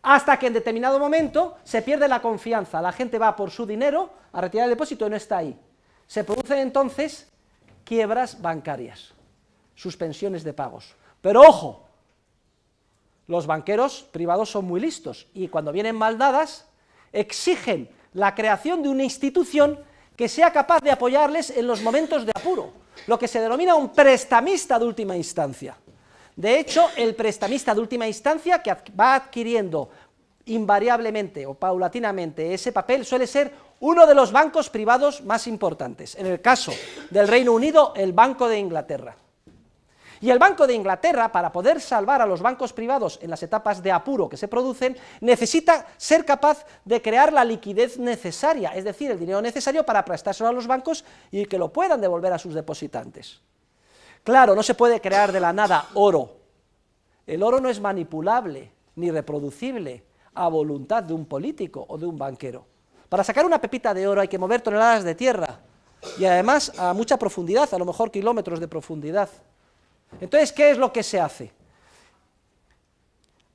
Hasta que en determinado momento se pierde la confianza. La gente va por su dinero a retirar el depósito y no está ahí. Se producen entonces quiebras bancarias, suspensiones de pagos. Pero ojo, los banqueros privados son muy listos y cuando vienen maldadas exigen la creación de una institución que sea capaz de apoyarles en los momentos de apuro, lo que se denomina un prestamista de última instancia. De hecho, el prestamista de última instancia que va adquiriendo invariablemente o paulatinamente ese papel suele ser uno de los bancos privados más importantes, en el caso del Reino Unido, el Banco de Inglaterra. Y el Banco de Inglaterra, para poder salvar a los bancos privados en las etapas de apuro que se producen, necesita ser capaz de crear la liquidez necesaria, es decir, el dinero necesario para prestárselo a los bancos y que lo puedan devolver a sus depositantes. Claro, no se puede crear de la nada oro. El oro no es manipulable ni reproducible a voluntad de un político o de un banquero. Para sacar una pepita de oro hay que mover toneladas de tierra y además a mucha profundidad, a lo mejor kilómetros de profundidad. Entonces, ¿qué es lo que se hace?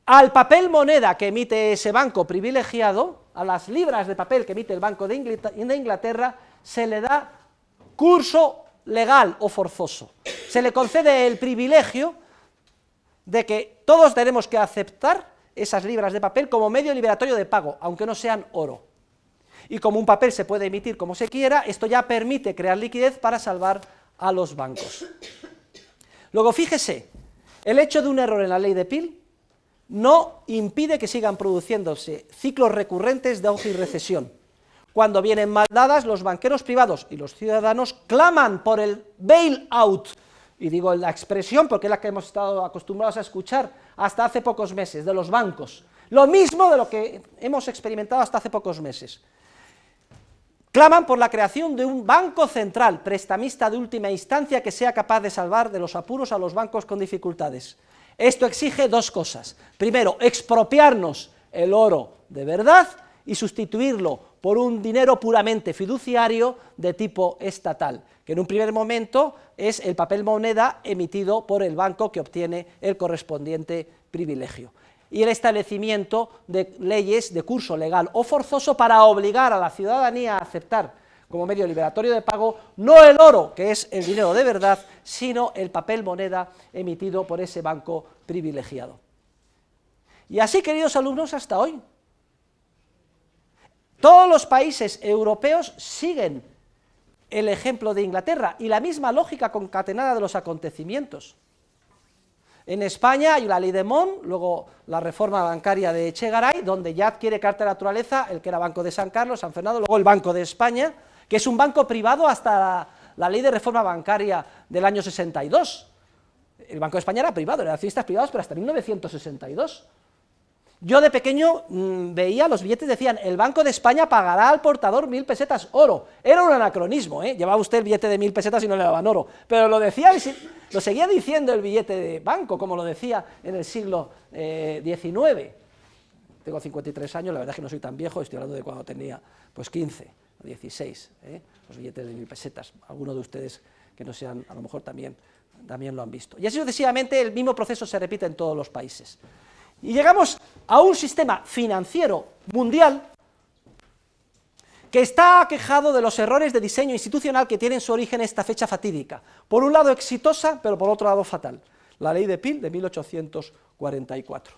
Al papel moneda que emite ese banco privilegiado, a las libras de papel que emite el Banco de Inglaterra, se le da curso legal o forzoso. Se le concede el privilegio de que todos tenemos que aceptar esas libras de papel como medio liberatorio de pago, aunque no sean oro. Y como un papel se puede emitir como se quiera, esto ya permite crear liquidez para salvar a los bancos. Luego, fíjese, el hecho de un error en la ley de PIL no impide que sigan produciéndose ciclos recurrentes de auge y recesión. Cuando vienen mal dadas, los banqueros privados y los ciudadanos claman por el bail out, Y digo la expresión porque es la que hemos estado acostumbrados a escuchar hasta hace pocos meses, de los bancos. Lo mismo de lo que hemos experimentado hasta hace pocos meses. Claman por la creación de un banco central, prestamista de última instancia, que sea capaz de salvar de los apuros a los bancos con dificultades. Esto exige dos cosas. Primero, expropiarnos el oro de verdad y sustituirlo por un dinero puramente fiduciario de tipo estatal, que en un primer momento es el papel moneda emitido por el banco que obtiene el correspondiente privilegio y el establecimiento de leyes de curso legal o forzoso para obligar a la ciudadanía a aceptar como medio liberatorio de pago no el oro, que es el dinero de verdad, sino el papel moneda emitido por ese banco privilegiado. Y así, queridos alumnos, hasta hoy. Todos los países europeos siguen el ejemplo de Inglaterra y la misma lógica concatenada de los acontecimientos. En España hay la ley de Mon, luego la reforma bancaria de Echegaray, donde ya adquiere carta de naturaleza el que era Banco de San Carlos, San Fernando, luego el Banco de España, que es un banco privado hasta la, ley de reforma bancaria del año 62. El Banco de España era privado, eran accionistas privados, pero hasta 1962. Yo de pequeño mm, veía los billetes, decían, el Banco de España pagará al portador mil pesetas oro. Era un anacronismo, ¿eh? llevaba usted el billete de mil pesetas y no le daban oro. Pero lo decía, lo seguía diciendo el billete de banco, como lo decía en el siglo XIX. Eh, Tengo 53 años, la verdad es que no soy tan viejo, estoy hablando de cuando tenía pues 15 o 16, los billetes de mil pesetas. Algunos de ustedes que no sean, a lo mejor también, también lo han visto. Y así sucesivamente el mismo proceso se repite en todos los países. Y llegamos a un sistema financiero mundial que está aquejado de los errores de diseño institucional que tienen su origen esta fecha fatídica. Por un lado exitosa, pero por otro lado fatal. La ley de PIL de 1844.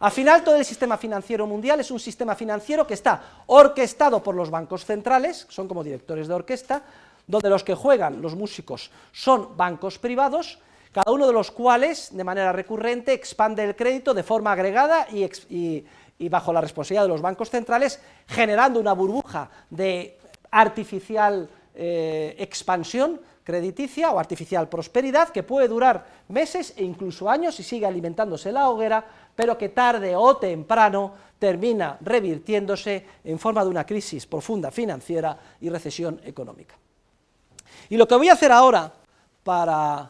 Al final todo el sistema financiero mundial es un sistema financiero que está orquestado por los bancos centrales, son como directores de orquesta, donde los que juegan, los músicos, son bancos privados, cada uno de los cuales, de manera recurrente, expande el crédito de forma agregada y, bajo la responsabilidad de los bancos centrales, generando una burbuja de artificial eh, expansión crediticia o artificial prosperidad que puede durar meses e incluso años y sigue alimentándose la hoguera, pero que tarde o temprano termina revirtiéndose en forma de una crisis profunda financiera y recesión económica. Y lo que voy a hacer ahora para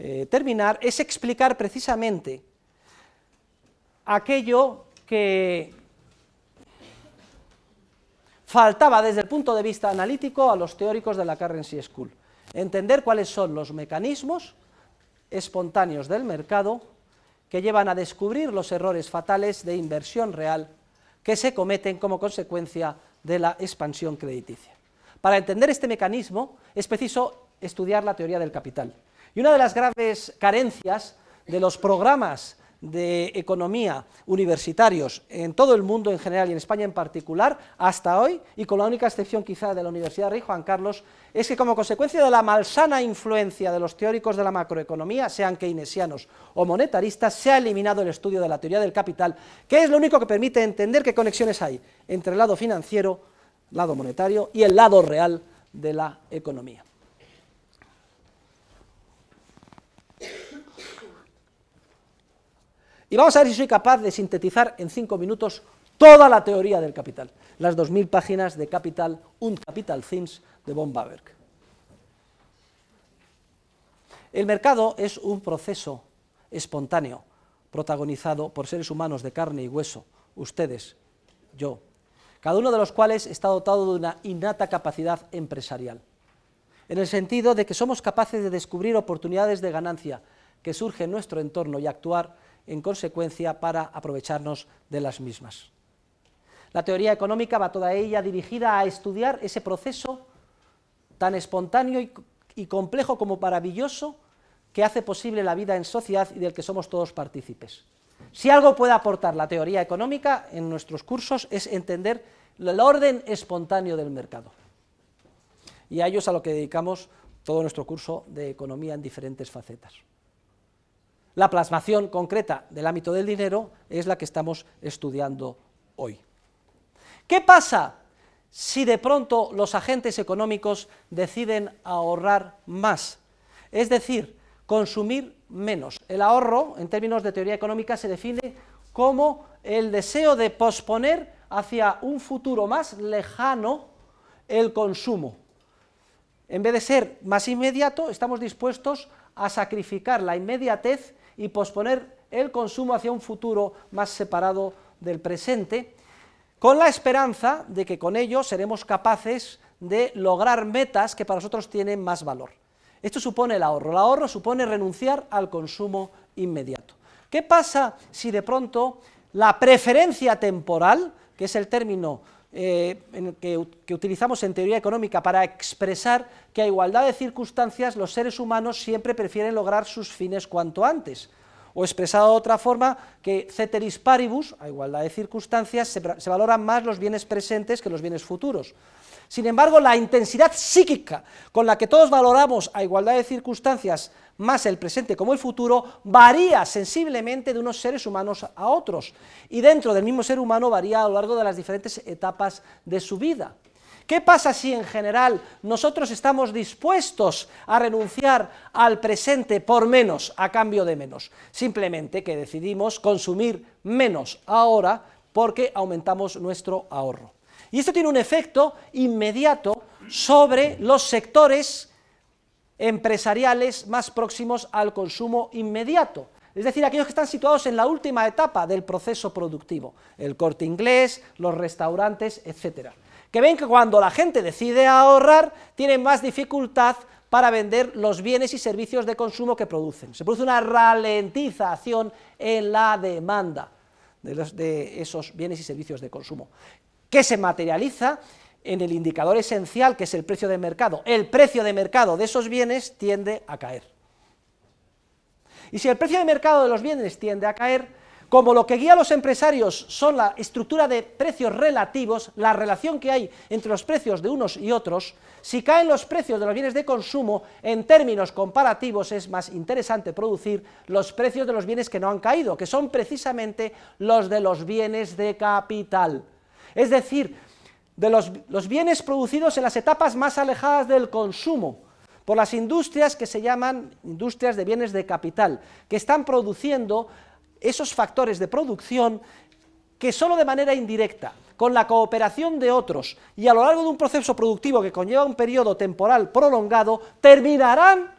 eh, terminar es explicar precisamente aquello que faltaba desde el punto de vista analítico a los teóricos de la Currency School. Entender cuáles son los mecanismos espontáneos del mercado que llevan a descubrir los errores fatales de inversión real que se cometen como consecuencia de la expansión crediticia. Para entender este mecanismo es preciso estudiar la teoría del capital. Y una de las graves carencias de los programas de economía universitarios en todo el mundo en general y en España en particular, hasta hoy, y con la única excepción quizá de la Universidad Rey Juan Carlos, es que como consecuencia de la malsana influencia de los teóricos de la macroeconomía, sean keynesianos o monetaristas, se ha eliminado el estudio de la teoría del capital, que es lo único que permite entender qué conexiones hay entre el lado financiero, lado monetario y el lado real de la economía. Y vamos a ver si soy capaz de sintetizar en cinco minutos toda la teoría del capital, las dos mil páginas de Capital, un Capital Things de von Baberk. El mercado es un proceso espontáneo, protagonizado por seres humanos de carne y hueso, ustedes, yo, cada uno de los cuales está dotado de una innata capacidad empresarial, en el sentido de que somos capaces de descubrir oportunidades de ganancia que surgen en nuestro entorno y actuar en consecuencia para aprovecharnos de las mismas. La teoría económica va toda ella dirigida a estudiar ese proceso tan espontáneo y, complejo como maravilloso que hace posible la vida en sociedad y del que somos todos partícipes. Si algo puede aportar la teoría económica en nuestros cursos es entender el orden espontáneo del mercado. Y a ello es a lo que dedicamos todo nuestro curso de economía en diferentes facetas. La plasmación concreta del ámbito del dinero es la que estamos estudiando hoy. ¿Qué pasa si de pronto los agentes económicos deciden ahorrar más? Es decir, consumir menos. El ahorro, en términos de teoría económica, se define como el deseo de posponer hacia un futuro más lejano el consumo. En vez de ser más inmediato, estamos dispuestos a sacrificar la inmediatez y posponer el consumo hacia un futuro más separado del presente, con la esperanza de que con ello seremos capaces de lograr metas que para nosotros tienen más valor. Esto supone el ahorro. El ahorro supone renunciar al consumo inmediato. ¿Qué pasa si de pronto la preferencia temporal, que es el término eh, que, utilizamos en teoría económica para expresar que a igualdad de circunstancias los seres humanos siempre prefieren lograr sus fines cuanto antes. O expresado de otra forma, que ceteris paribus, a igualdad de circunstancias, se, se valoran más los bienes presentes que los bienes futuros. Sin embargo, la intensidad psíquica con la que todos valoramos a igualdad de circunstancias más el presente como el futuro, varía sensiblemente de unos seres humanos a otros y dentro del mismo ser humano varía a lo largo de las diferentes etapas de su vida. ¿Qué pasa si en general nosotros estamos dispuestos a renunciar al presente por menos, a cambio de menos? Simplemente que decidimos consumir menos ahora porque aumentamos nuestro ahorro. Y esto tiene un efecto inmediato sobre los sectores empresariales más próximos al consumo inmediato, es decir, aquellos que están situados en la última etapa del proceso productivo, el corte inglés, los restaurantes, etc. Que ven que cuando la gente decide ahorrar, tienen más dificultad para vender los bienes y servicios de consumo que producen. Se produce una ralentización en la demanda de, de esos bienes y servicios de consumo, que se materializa en el indicador esencial, que es el precio de mercado, el precio de mercado de esos bienes tiende a caer. Y si el precio de mercado de los bienes tiende a caer, como lo que guía a los empresarios son la estructura de precios relativos, la relación que hay entre los precios de unos y otros, si caen los precios de los bienes de consumo, en términos comparativos es más interesante producir los precios de los bienes que no han caído, que son precisamente los de los bienes de capital. Es decir, de los, bienes producidos en las etapas más alejadas del consumo, por las industrias que se llaman industrias de bienes de capital, que están produciendo esos factores de producción que solo de manera indirecta, con la cooperación de otros y a lo largo de un proceso productivo que conlleva un periodo temporal prolongado, terminarán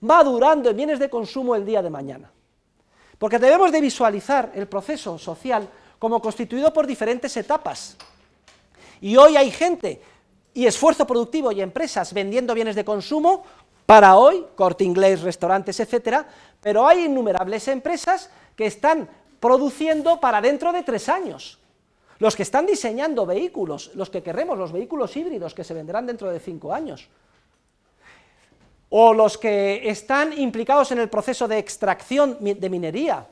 madurando en bienes de consumo el día de mañana. Porque debemos de visualizar el proceso social como constituido por diferentes etapas, y hoy hay gente y esfuerzo productivo y empresas vendiendo bienes de consumo para hoy, corte inglés, restaurantes, etcétera, pero hay innumerables empresas que están produciendo para dentro de tres años. Los que están diseñando vehículos, los que queremos, los vehículos híbridos que se venderán dentro de cinco años. O los que están implicados en el proceso de extracción de minería,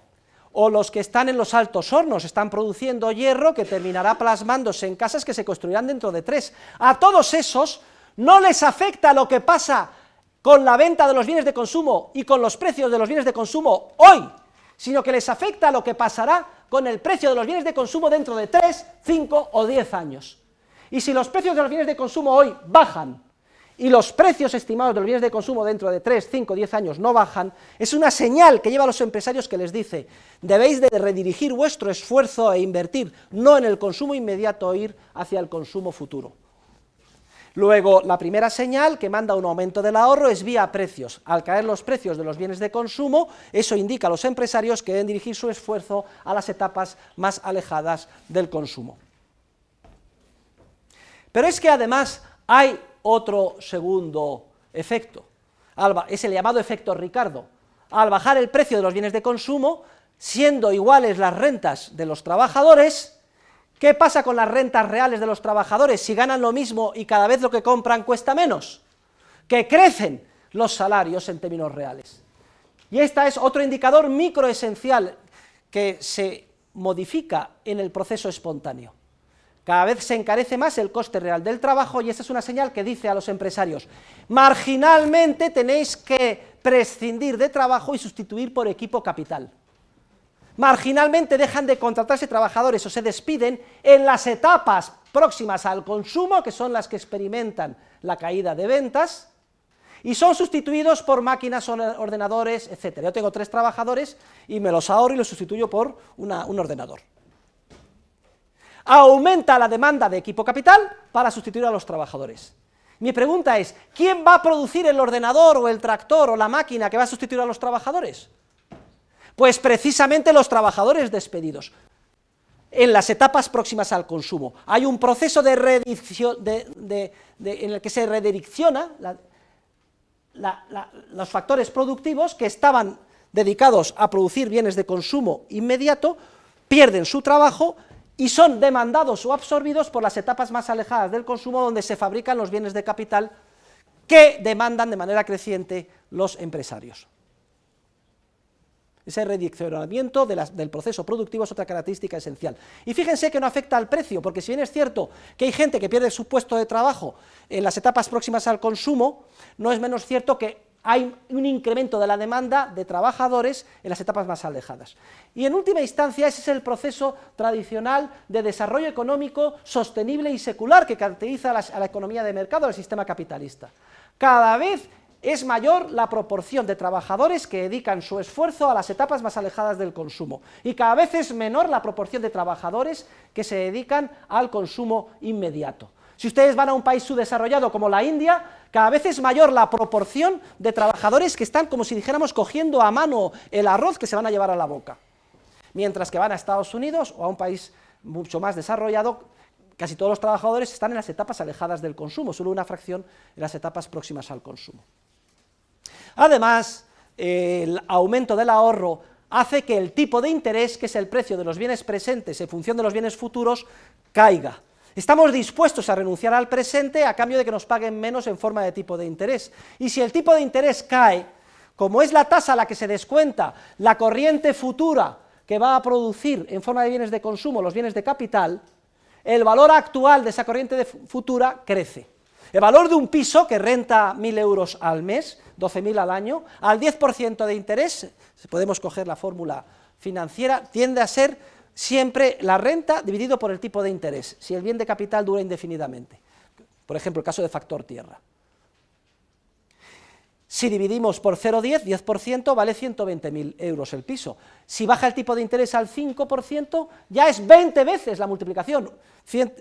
o los que están en los altos hornos, están produciendo hierro que terminará plasmándose en casas que se construirán dentro de tres. A todos esos no les afecta lo que pasa con la venta de los bienes de consumo y con los precios de los bienes de consumo hoy, sino que les afecta lo que pasará con el precio de los bienes de consumo dentro de tres, cinco o diez años. Y si los precios de los bienes de consumo hoy bajan, y los precios estimados de los bienes de consumo dentro de 3, 5, 10 años no bajan, es una señal que lleva a los empresarios que les dice, debéis de redirigir vuestro esfuerzo e invertir, no en el consumo inmediato, ir hacia el consumo futuro. Luego, la primera señal que manda un aumento del ahorro es vía precios. Al caer los precios de los bienes de consumo, eso indica a los empresarios que deben dirigir su esfuerzo a las etapas más alejadas del consumo. Pero es que además hay otro segundo efecto. es el llamado efecto Ricardo. Al bajar el precio de los bienes de consumo, siendo iguales las rentas de los trabajadores, ¿qué pasa con las rentas reales de los trabajadores si ganan lo mismo y cada vez lo que compran cuesta menos? Que crecen los salarios en términos reales. Y este es otro indicador microesencial que se modifica en el proceso espontáneo. Cada vez se encarece más el coste real del trabajo y esa es una señal que dice a los empresarios, marginalmente tenéis que prescindir de trabajo y sustituir por equipo capital. Marginalmente dejan de contratarse trabajadores o se despiden en las etapas próximas al consumo, que son las que experimentan la caída de ventas, y son sustituidos por máquinas, ordenadores, etc. Yo tengo tres trabajadores y me los ahorro y los sustituyo por un ordenador aumenta la demanda de equipo capital para sustituir a los trabajadores. Mi pregunta es, ¿quién va a producir el ordenador o el tractor o la máquina que va a sustituir a los trabajadores? Pues precisamente los trabajadores despedidos. En las etapas próximas al consumo hay un proceso de, en el que se redirecciona los factores productivos que estaban dedicados a producir bienes de consumo inmediato, pierden su trabajo y son demandados o absorbidos por las etapas más alejadas del consumo donde se fabrican los bienes de capital que demandan de manera creciente los empresarios. Ese redireccionamiento del proceso productivo es otra característica esencial. Y fíjense que no afecta al precio, porque si bien es cierto que hay gente que pierde su puesto de trabajo en las etapas próximas al consumo, no es menos cierto que hay un incremento de la demanda de trabajadores en las etapas más alejadas. Y en última instancia, ese es el proceso tradicional de desarrollo económico sostenible y secular que caracteriza a la, economía de mercado, al sistema capitalista. Cada vez es mayor la proporción de trabajadores que dedican su esfuerzo a las etapas más alejadas del consumo y cada vez es menor la proporción de trabajadores que se dedican al consumo inmediato. Si ustedes van a un país subdesarrollado como la India, cada vez es mayor la proporción de trabajadores que están como si dijéramos cogiendo a mano el arroz que se van a llevar a la boca. Mientras que van a Estados Unidos o a un país mucho más desarrollado, casi todos los trabajadores están en las etapas alejadas del consumo, solo una fracción en las etapas próximas al consumo. Además, el aumento del ahorro hace que el tipo de interés, que es el precio de los bienes presentes en función de los bienes futuros, caiga. Estamos dispuestos a renunciar al presente a cambio de que nos paguen menos en forma de tipo de interés. Y si el tipo de interés cae, como es la tasa a la que se descuenta la corriente futura que va a producir en forma de bienes de consumo los bienes de capital, el valor actual de esa corriente de futura crece. El valor de un piso que renta 1.000 euros al mes, 12.000 al año, al 10% de interés, podemos coger la fórmula financiera, tiende a ser siempre la renta dividido por el tipo de interés, si el bien de capital dura indefinidamente. Por ejemplo, el caso de factor tierra. Si dividimos por 0,10, 10% vale 120.000 euros el piso. Si baja el tipo de interés al 5%, ya es 20 veces la multiplicación. 100,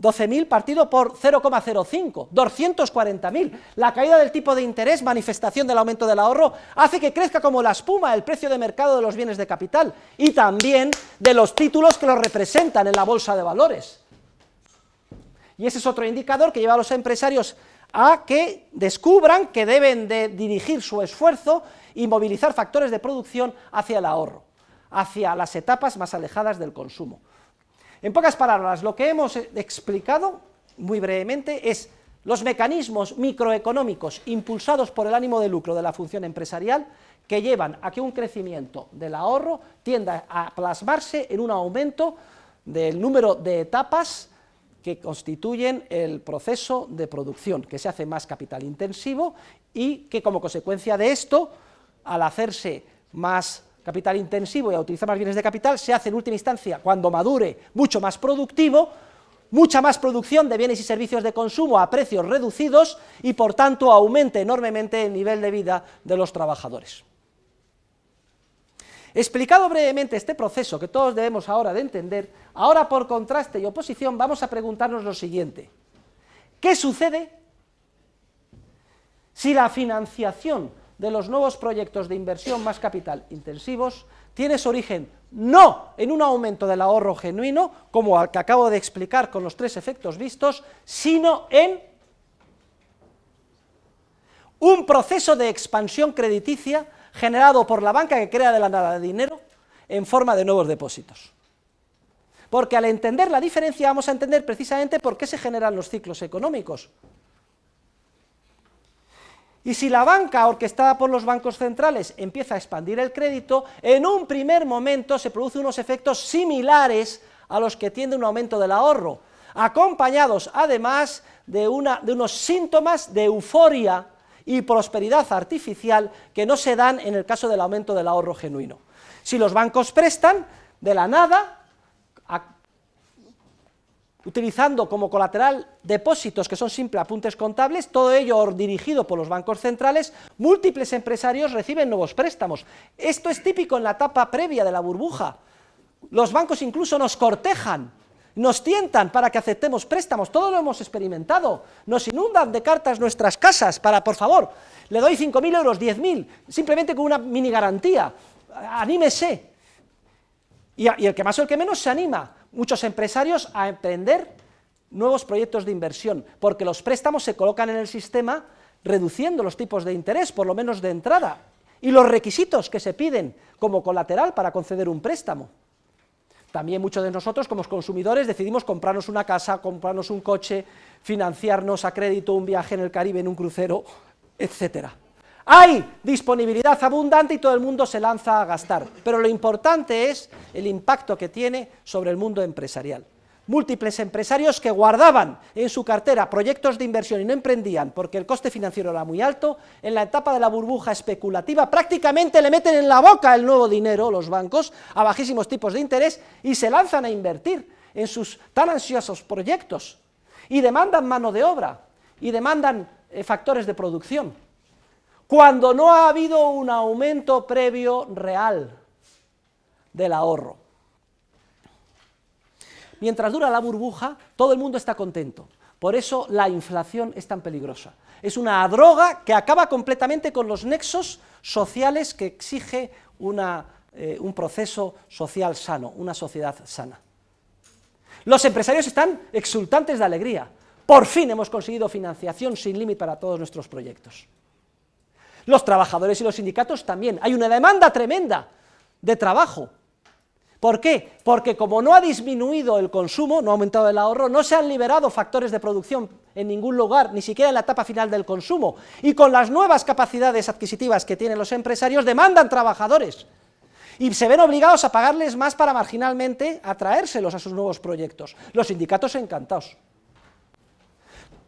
12.000 partido por 0,05, 240.000. La caída del tipo de interés, manifestación del aumento del ahorro, hace que crezca como la espuma el precio de mercado de los bienes de capital y también de los títulos que los representan en la bolsa de valores. Y ese es otro indicador que lleva a los empresarios a que descubran que deben de dirigir su esfuerzo y movilizar factores de producción hacia el ahorro, hacia las etapas más alejadas del consumo. En pocas palabras, lo que hemos explicado muy brevemente es los mecanismos microeconómicos impulsados por el ánimo de lucro de la función empresarial que llevan a que un crecimiento del ahorro tienda a plasmarse en un aumento del número de etapas que constituyen el proceso de producción, que se hace más capital intensivo y que como consecuencia de esto, al hacerse más capital intensivo y a utilizar más bienes de capital, se hace en última instancia, cuando madure, mucho más productivo, mucha más producción de bienes y servicios de consumo a precios reducidos y por tanto aumente enormemente el nivel de vida de los trabajadores. Explicado brevemente este proceso que todos debemos ahora de entender, ahora por contraste y oposición vamos a preguntarnos lo siguiente. ¿Qué sucede si la financiación de los nuevos proyectos de inversión más capital intensivos tiene su origen no en un aumento del ahorro genuino, como al que acabo de explicar con los tres efectos vistos, sino en un proceso de expansión crediticia generado por la banca que crea de la nada de dinero en forma de nuevos depósitos. Porque al entender la diferencia vamos a entender precisamente por qué se generan los ciclos económicos. Y si la banca, orquestada por los bancos centrales, empieza a expandir el crédito, en un primer momento se producen unos efectos similares a los que tiende un aumento del ahorro, acompañados además de, de unos síntomas de euforia y prosperidad artificial que no se dan en el caso del aumento del ahorro genuino. Si los bancos prestan, de la nada utilizando como colateral depósitos que son simples apuntes contables, todo ello dirigido por los bancos centrales, múltiples empresarios reciben nuevos préstamos. Esto es típico en la etapa previa de la burbuja. Los bancos incluso nos cortejan, nos tientan para que aceptemos préstamos, todo lo hemos experimentado, nos inundan de cartas nuestras casas para, por favor, le doy 5.000 euros, 10.000, simplemente con una mini garantía, anímese. y el que más o el que menos se anima, muchos empresarios a emprender nuevos proyectos de inversión, porque los préstamos se colocan en el sistema reduciendo los tipos de interés, por lo menos de entrada, y los requisitos que se piden como colateral para conceder un préstamo. También muchos de nosotros como consumidores decidimos comprarnos una casa, comprarnos un coche, financiarnos a crédito un viaje en el Caribe, en un crucero, etcétera. Hay disponibilidad abundante y todo el mundo se lanza a gastar, pero lo importante es el impacto que tiene sobre el mundo empresarial. Múltiples empresarios que guardaban en su cartera proyectos de inversión y no emprendían porque el coste financiero era muy alto, en la etapa de la burbuja especulativa prácticamente le meten en la boca el nuevo dinero los bancos a bajísimos tipos de interés y se lanzan a invertir en sus tan ansiosos proyectos y demandan mano de obra y demandan eh, factores de producción cuando no ha habido un aumento previo real del ahorro. Mientras dura la burbuja, todo el mundo está contento. Por eso la inflación es tan peligrosa. Es una droga que acaba completamente con los nexos sociales que exige eh, un proceso social sano, una sociedad sana. Los empresarios están exultantes de alegría. Por fin hemos conseguido financiación sin límite para todos nuestros proyectos. Los trabajadores y los sindicatos también. Hay una demanda tremenda de trabajo. ¿Por qué? Porque como no ha disminuido el consumo, no ha aumentado el ahorro, no se han liberado factores de producción en ningún lugar, ni siquiera en la etapa final del consumo. Y con las nuevas capacidades adquisitivas que tienen los empresarios, demandan trabajadores. Y se ven obligados a pagarles más para marginalmente atraérselos a sus nuevos proyectos. Los sindicatos encantados.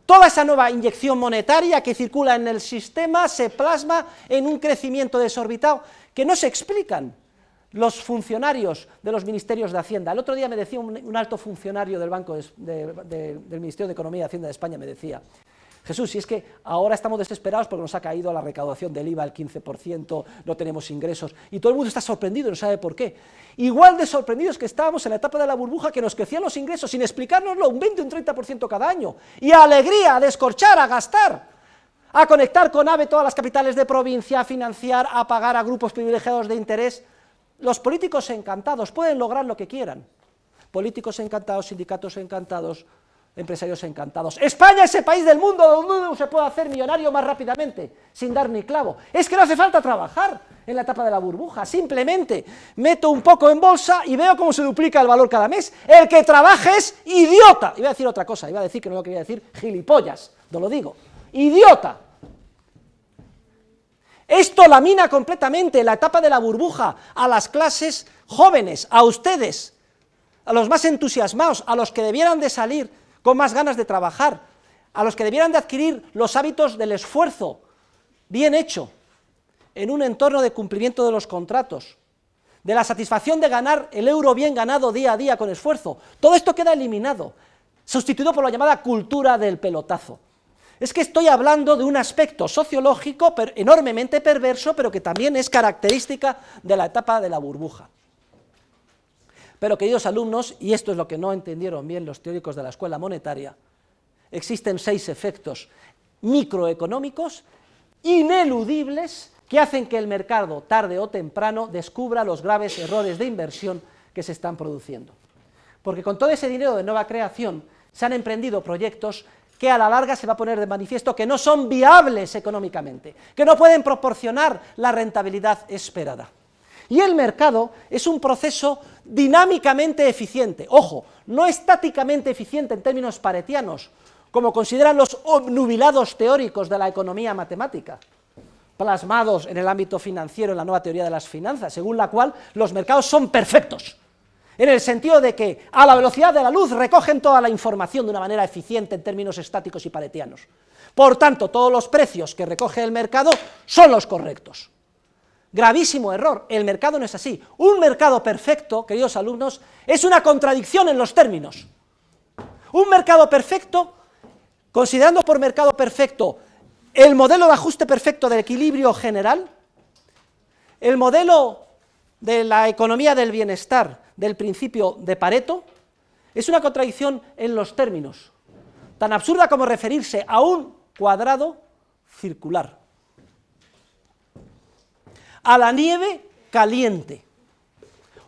Toda esa nueva inyección monetaria que circula en el sistema se plasma en un crecimiento desorbitado que no se explican los funcionarios de los ministerios de Hacienda. El otro día me decía un, alto funcionario del, Banco del Ministerio de Economía y Hacienda de España, me decía, Jesús, si es que ahora estamos desesperados porque nos ha caído la recaudación del IVA al 15%, no tenemos ingresos, y todo el mundo está sorprendido y no sabe por qué. Igual de sorprendidos que estábamos en la etapa de la burbuja que nos crecían los ingresos sin explicárnoslo un 20 o un 30% cada año. Y alegría, a descorchar, a gastar a conectar con AVE todas las capitales de provincia, a financiar, a pagar a grupos privilegiados de interés. Los políticos encantados pueden lograr lo que quieran. Políticos encantados, sindicatos encantados, empresarios encantados. España es el país del mundo donde uno se puede hacer millonario más rápidamente, sin dar ni clavo. Es que no hace falta trabajar en la etapa de la burbuja, simplemente meto un poco en bolsa y veo cómo se duplica el valor cada mes. El que trabaje es idiota. Iba a decir otra cosa, iba a decir que no lo quería decir, gilipollas, no lo digo. Idiota, esto lamina completamente la etapa de la burbuja a las clases jóvenes, a ustedes, a los más entusiasmados, a los que debieran de salir con más ganas de trabajar, a los que debieran de adquirir los hábitos del esfuerzo bien hecho, en un entorno de cumplimiento de los contratos, de la satisfacción de ganar el euro bien ganado día a día con esfuerzo. Todo esto queda eliminado, sustituido por la llamada cultura del pelotazo. Es que estoy hablando de un aspecto sociológico enormemente perverso, pero que también es característica de la etapa de la burbuja. Pero queridos alumnos, y esto es lo que no entendieron bien los teóricos de la escuela monetaria, existen seis efectos microeconómicos ineludibles que hacen que el mercado, tarde o temprano, descubra los graves errores de inversión que se están produciendo. Porque con todo ese dinero de nueva creación se han emprendido proyectos que a la larga se va a poner de manifiesto que no son viables económicamente, que no pueden proporcionar la rentabilidad esperada. Y el mercado es un proceso dinámicamente eficiente, ojo, no estáticamente eficiente en términos paretianos, como consideran los obnubilados teóricos de la economía matemática plasmados en el ámbito financiero, en la nueva teoría de las finanzas, según la cual los mercados son perfectos, en el sentido de que a la velocidad de la luz recogen toda la información de una manera eficiente en términos estáticos y paretianos. Por tanto, todos los precios que recoge el mercado son los correctos. Gravísimo error. El mercado no es así. Un mercado perfecto, queridos alumnos, es una contradicción en los términos. Un mercado perfecto, considerando por mercado perfecto el modelo de ajuste perfecto del equilibrio general, el modelo de la economía del bienestar del principio de Pareto, es una contradicción en los términos, tan absurda como referirse a un cuadrado circular a la nieve caliente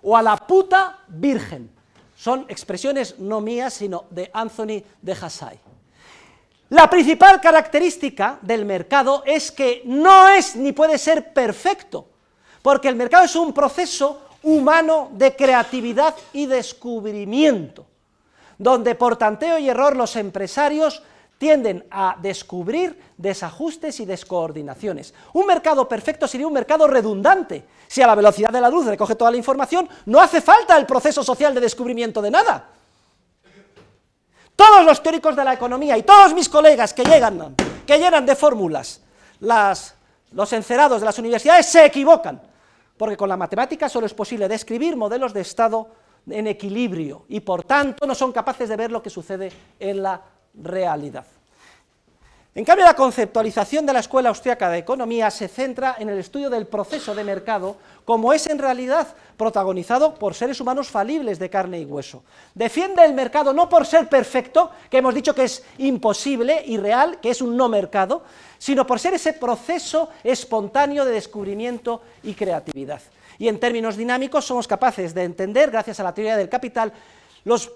o a la puta virgen. Son expresiones no mías, sino de Anthony de Hassay. La principal característica del mercado es que no es ni puede ser perfecto, porque el mercado es un proceso humano de creatividad y descubrimiento, donde por tanteo y error los empresarios tienden a descubrir desajustes y descoordinaciones. Un mercado perfecto sería un mercado redundante. Si a la velocidad de la luz recoge toda la información, no hace falta el proceso social de descubrimiento de nada. Todos los teóricos de la economía y todos mis colegas que llegan, que llenan de fórmulas los encerados de las universidades se equivocan, porque con la matemática solo es posible describir modelos de estado en equilibrio y por tanto no son capaces de ver lo que sucede en la realidad. En cambio, la conceptualización de la Escuela Austriaca de Economía se centra en el estudio del proceso de mercado, como es en realidad protagonizado por seres humanos falibles de carne y hueso. Defiende el mercado no por ser perfecto, que hemos dicho que es imposible, y real que es un no mercado, sino por ser ese proceso espontáneo de descubrimiento y creatividad. Y en términos dinámicos somos capaces de entender, gracias a la teoría del capital, los,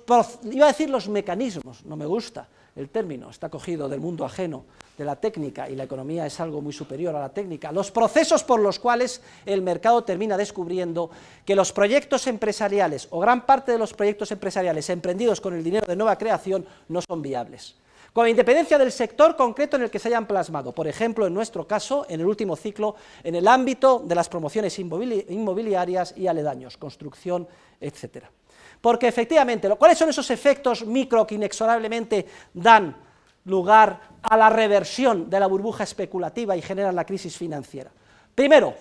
iba a decir los mecanismos, no me gusta, el término está cogido del mundo ajeno de la técnica y la economía es algo muy superior a la técnica, los procesos por los cuales el mercado termina descubriendo que los proyectos empresariales o gran parte de los proyectos empresariales emprendidos con el dinero de nueva creación no son viables. Con independencia del sector concreto en el que se hayan plasmado, por ejemplo, en nuestro caso, en el último ciclo, en el ámbito de las promociones inmobiliarias y aledaños, construcción, etcétera. Porque efectivamente, ¿cuáles son esos efectos micro que inexorablemente dan lugar a la reversión de la burbuja especulativa y generan la crisis financiera? Primero,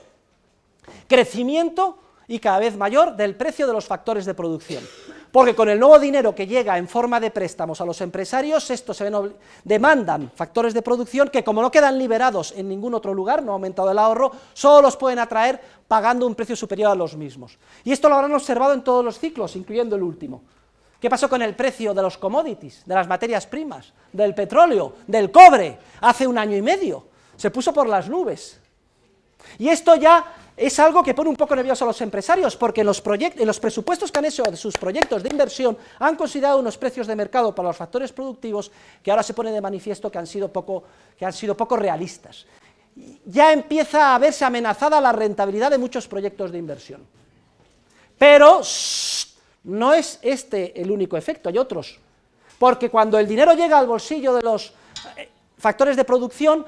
crecimiento y cada vez mayor del precio de los factores de producción. Porque con el nuevo dinero que llega en forma de préstamos a los empresarios, estos se demandan factores de producción que como no quedan liberados en ningún otro lugar, no ha aumentado el ahorro, solo los pueden atraer pagando un precio superior a los mismos. Y esto lo habrán observado en todos los ciclos, incluyendo el último. ¿Qué pasó con el precio de los commodities, de las materias primas, del petróleo, del cobre, hace un año y medio? Se puso por las nubes. Y esto ya es algo que pone un poco nervioso a los empresarios, porque en los, presupuestos que han hecho de sus proyectos de inversión han considerado unos precios de mercado para los factores productivos que ahora se pone de manifiesto que han sido poco, que han sido poco realistas. Ya empieza a verse amenazada la rentabilidad de muchos proyectos de inversión. Pero no es este el único efecto, hay otros. Porque cuando el dinero llega al bolsillo de los eh, factores de producción,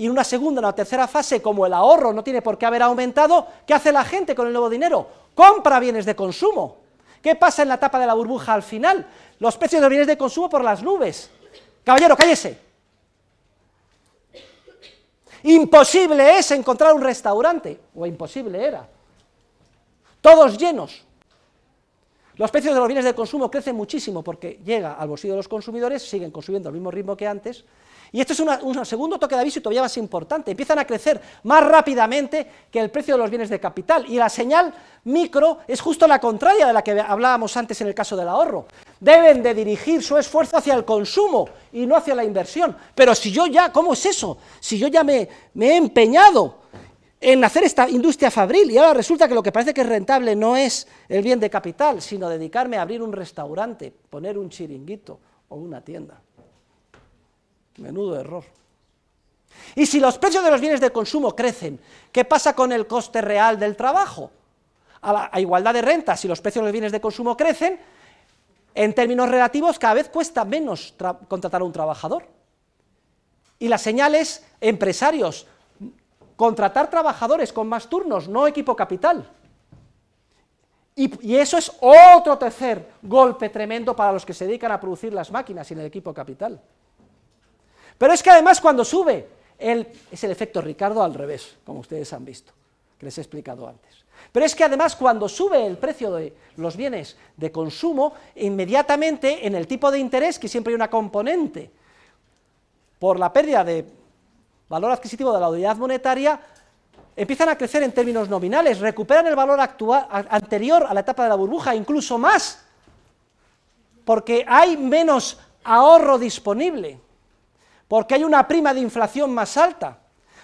y en una segunda, o tercera fase, como el ahorro no tiene por qué haber aumentado, ¿qué hace la gente con el nuevo dinero? Compra bienes de consumo. ¿Qué pasa en la etapa de la burbuja al final? Los precios de los bienes de consumo por las nubes. Caballero, cállese. Imposible es encontrar un restaurante, o imposible era. Todos llenos. Los precios de los bienes de consumo crecen muchísimo porque llega al bolsillo de los consumidores, siguen consumiendo al mismo ritmo que antes, y esto es un segundo toque de aviso y todavía más importante. Empiezan a crecer más rápidamente que el precio de los bienes de capital. Y la señal micro es justo la contraria de la que hablábamos antes en el caso del ahorro. Deben de dirigir su esfuerzo hacia el consumo y no hacia la inversión. Pero si yo ya, ¿cómo es eso? Si yo ya me he empeñado en hacer esta industria fabril y ahora resulta que lo que parece que es rentable no es el bien de capital, sino dedicarme a abrir un restaurante, poner un chiringuito o una tienda. Menudo error. Y si los precios de los bienes de consumo crecen, ¿qué pasa con el coste real del trabajo? A, igualdad de renta, si los precios de los bienes de consumo crecen, en términos relativos cada vez cuesta menos contratar a un trabajador. Y la señal es, empresarios, contratar trabajadores con más turnos, no equipo capital. Y, eso es otro tercer golpe tremendo para los que se dedican a producir las máquinas y el equipo capital. Pero es que además cuando sube, es el efecto Ricardo al revés, como ustedes han visto, que les he explicado antes. Pero es que además cuando sube el precio de los bienes de consumo, inmediatamente en el tipo de interés, que siempre hay una componente, por la pérdida de valor adquisitivo de la unidad monetaria, empiezan a crecer en términos nominales, recuperan el valor actual, anterior a la etapa de la burbuja, incluso más, porque hay menos ahorro disponible porque hay una prima de inflación más alta,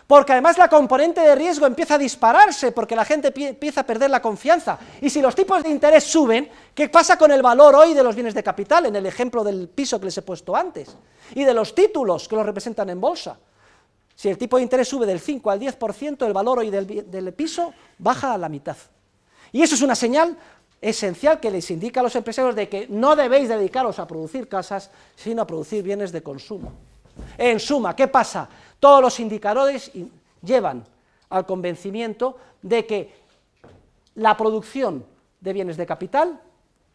porque además la componente de riesgo empieza a dispararse, porque la gente empieza a perder la confianza. Y si los tipos de interés suben, ¿qué pasa con el valor hoy de los bienes de capital, en el ejemplo del piso que les he puesto antes, y de los títulos que los representan en bolsa? Si el tipo de interés sube del 5 al 10%, el valor hoy del, del piso baja a la mitad. Y eso es una señal esencial que les indica a los empresarios de que no debéis dedicaros a producir casas, sino a producir bienes de consumo. En suma, ¿qué pasa? Todos los indicadores llevan al convencimiento de que la producción de bienes de capital,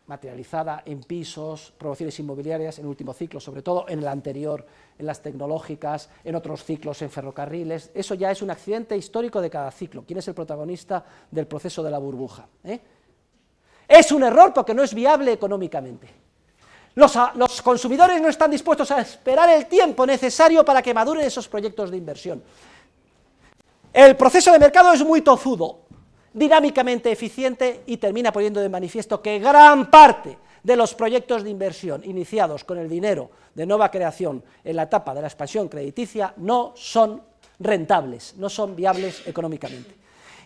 materializada en pisos, producciones inmobiliarias, en el último ciclo, sobre todo en el anterior, en las tecnológicas, en otros ciclos, en ferrocarriles, eso ya es un accidente histórico de cada ciclo. ¿Quién es el protagonista del proceso de la burbuja? Eh? Es un error porque no es viable económicamente. Los, consumidores no están dispuestos a esperar el tiempo necesario para que maduren esos proyectos de inversión. El proceso de mercado es muy tozudo, dinámicamente eficiente y termina poniendo de manifiesto que gran parte de los proyectos de inversión iniciados con el dinero de nueva creación en la etapa de la expansión crediticia no son rentables, no son viables económicamente.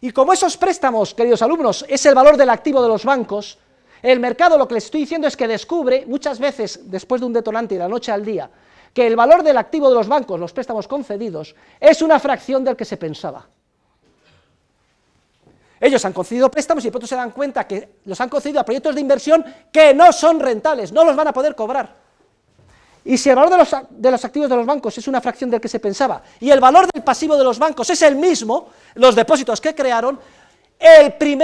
Y como esos préstamos, queridos alumnos, es el valor del activo de los bancos, el mercado lo que les estoy diciendo es que descubre, muchas veces después de un detonante y de la noche al día, que el valor del activo de los bancos, los préstamos concedidos, es una fracción del que se pensaba. Ellos han concedido préstamos y pronto se dan cuenta que los han concedido a proyectos de inversión que no son rentables, no los van a poder cobrar. Y si el valor de los, activos de los bancos es una fracción del que se pensaba, y el valor del pasivo de los bancos es el mismo, los depósitos que crearon,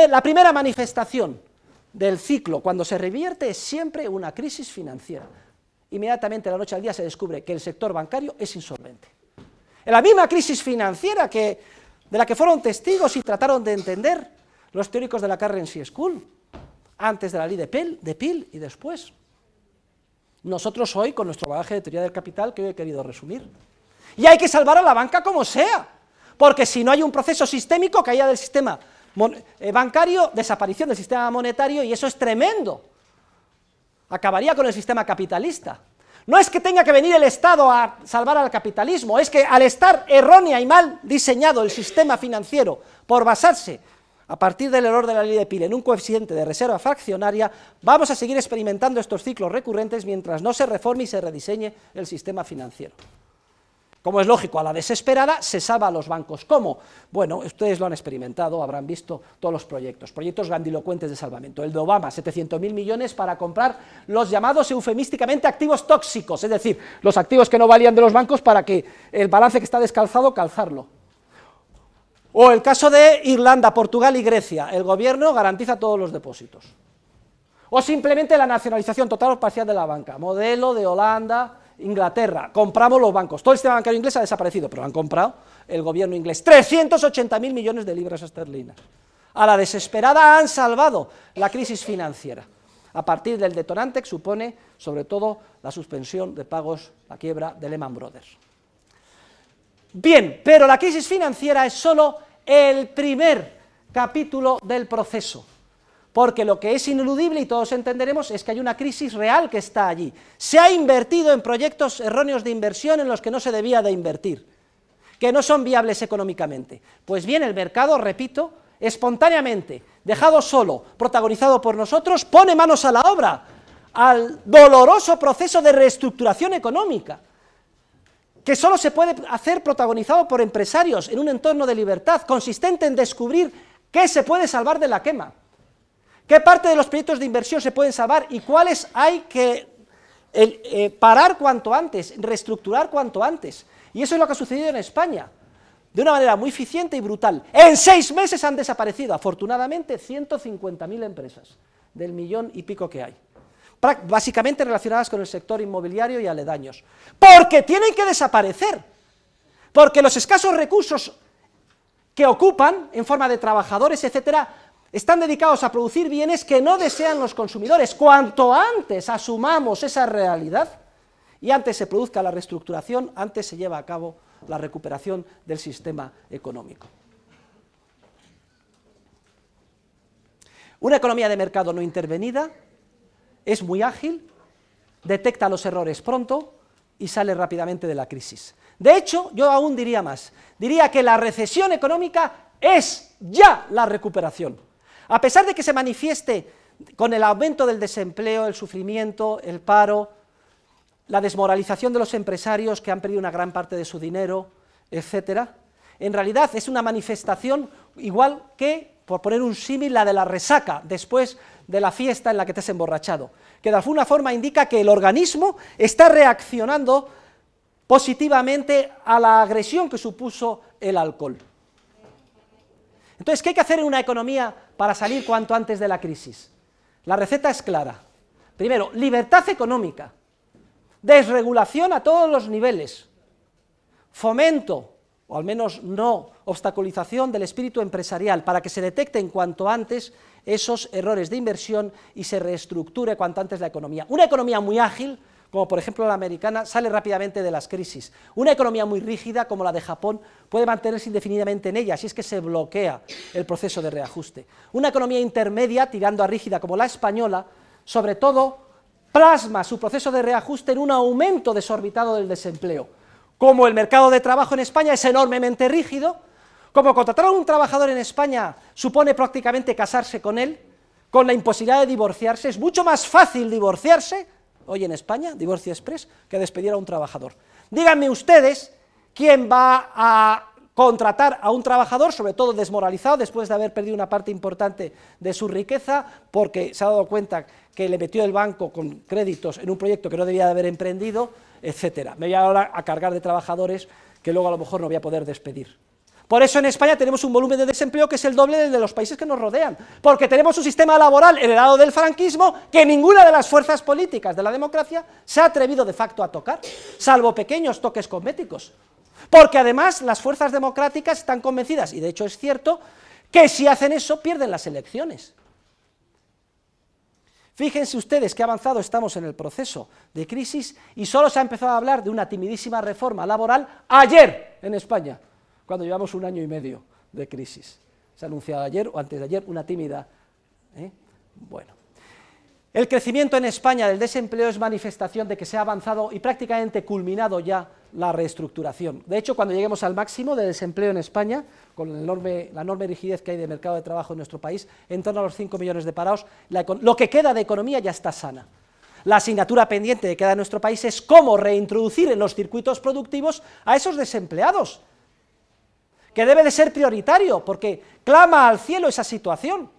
la primera manifestación del ciclo, cuando se revierte, es siempre una crisis financiera. Inmediatamente, de la noche al día, se descubre que el sector bancario es insolvente. En la misma crisis financiera que, de la que fueron testigos y trataron de entender los teóricos de la Currency School, antes de la ley de PIL, de Peel y después. Nosotros hoy, con nuestro bagaje de teoría del capital, que hoy he querido resumir. Y hay que salvar a la banca como sea, porque si no hay un proceso sistémico, caída del sistema eh, bancario, desaparición del sistema monetario y eso es tremendo. Acabaría con el sistema capitalista. No es que tenga que venir el Estado a salvar al capitalismo, es que al estar errónea y mal diseñado el sistema financiero por basarse a partir del error de la ley de Pile en un coeficiente de reserva fraccionaria, vamos a seguir experimentando estos ciclos recurrentes mientras no se reforme y se rediseñe el sistema financiero. Como es lógico, a la desesperada se salva a los bancos. ¿Cómo? Bueno, ustedes lo han experimentado, habrán visto todos los proyectos, proyectos grandilocuentes de salvamento. El de Obama, 700.000 millones para comprar los llamados eufemísticamente activos tóxicos, es decir, los activos que no valían de los bancos para que el balance que está descalzado, calzarlo. O el caso de Irlanda, Portugal y Grecia, el gobierno garantiza todos los depósitos. O simplemente la nacionalización total o parcial de la banca, modelo de Holanda, Inglaterra, compramos los bancos. Todo el sistema bancario inglés ha desaparecido, pero han comprado el gobierno inglés. 380.000 millones de libras esterlinas. A la desesperada han salvado la crisis financiera. A partir del detonante que supone, sobre todo, la suspensión de pagos, la quiebra de Lehman Brothers. Bien, pero la crisis financiera es solo el primer capítulo del proceso. Porque lo que es ineludible, y todos entenderemos, es que hay una crisis real que está allí. Se ha invertido en proyectos erróneos de inversión en los que no se debía de invertir, que no son viables económicamente. Pues bien, el mercado, repito, espontáneamente, dejado solo, protagonizado por nosotros, pone manos a la obra, al doloroso proceso de reestructuración económica que solo se puede hacer protagonizado por empresarios en un entorno de libertad, consistente en descubrir qué se puede salvar de la quema. ¿Qué parte de los proyectos de inversión se pueden salvar y cuáles hay que eh, eh, parar cuanto antes, reestructurar cuanto antes? Y eso es lo que ha sucedido en España, de una manera muy eficiente y brutal. En seis meses han desaparecido, afortunadamente, 150.000 empresas, del millón y pico que hay básicamente relacionadas con el sector inmobiliario y aledaños, porque tienen que desaparecer, porque los escasos recursos que ocupan en forma de trabajadores, etcétera, están dedicados a producir bienes que no desean los consumidores. Cuanto antes asumamos esa realidad y antes se produzca la reestructuración, antes se lleva a cabo la recuperación del sistema económico. Una economía de mercado no intervenida es muy ágil, detecta los errores pronto y sale rápidamente de la crisis. De hecho, yo aún diría más, diría que la recesión económica es ya la recuperación. A pesar de que se manifieste con el aumento del desempleo, el sufrimiento, el paro, la desmoralización de los empresarios que han perdido una gran parte de su dinero, etcétera, en realidad es una manifestación igual que, por poner un símil, la de la resaca después de la fiesta en la que te has emborrachado, que de alguna forma indica que el organismo está reaccionando positivamente a la agresión que supuso el alcohol. Entonces, ¿qué hay que hacer en una economía para salir cuanto antes de la crisis? La receta es clara. Primero, libertad económica, desregulación a todos los niveles, fomento, o al menos no obstaculización del espíritu empresarial, para que se detecten cuanto antes esos errores de inversión y se reestructure cuanto antes la economía. Una economía muy ágil como por ejemplo la americana, sale rápidamente de las crisis. Una economía muy rígida como la de Japón puede mantenerse indefinidamente en ella, si es que se bloquea el proceso de reajuste. Una economía intermedia, tirando a rígida como la española, sobre todo plasma su proceso de reajuste en un aumento desorbitado del desempleo. Como el mercado de trabajo en España es enormemente rígido, como contratar a un trabajador en España supone prácticamente casarse con él, con la imposibilidad de divorciarse, es mucho más fácil divorciarse hoy en España, Divorcio Express, que despediera a un trabajador. Díganme ustedes quién va a contratar a un trabajador, sobre todo desmoralizado, después de haber perdido una parte importante de su riqueza, porque se ha dado cuenta que le metió el banco con créditos en un proyecto que no debía de haber emprendido, etcétera. Me voy ahora a cargar de trabajadores que luego a lo mejor no voy a poder despedir. Por eso en España tenemos un volumen de desempleo que es el doble del de los países que nos rodean, porque tenemos un sistema laboral heredado del franquismo que ninguna de las fuerzas políticas de la democracia se ha atrevido de facto a tocar, salvo pequeños toques cosméticos. Porque además las fuerzas democráticas están convencidas, y de hecho es cierto, que si hacen eso pierden las elecciones. Fíjense ustedes qué avanzado estamos en el proceso de crisis y solo se ha empezado a hablar de una timidísima reforma laboral ayer en España cuando llevamos un año y medio de crisis. Se ha anunciado ayer o antes de ayer una tímida. ¿eh? Bueno. El crecimiento en España del desempleo es manifestación de que se ha avanzado y prácticamente culminado ya la reestructuración. De hecho, cuando lleguemos al máximo de desempleo en España, con la enorme rigidez que hay de mercado de trabajo en nuestro país, en torno a los 5 millones de parados, lo que queda de economía ya está sana. La asignatura pendiente que queda en nuestro país es cómo reintroducir en los circuitos productivos a esos desempleados que debe de ser prioritario, porque clama al cielo esa situación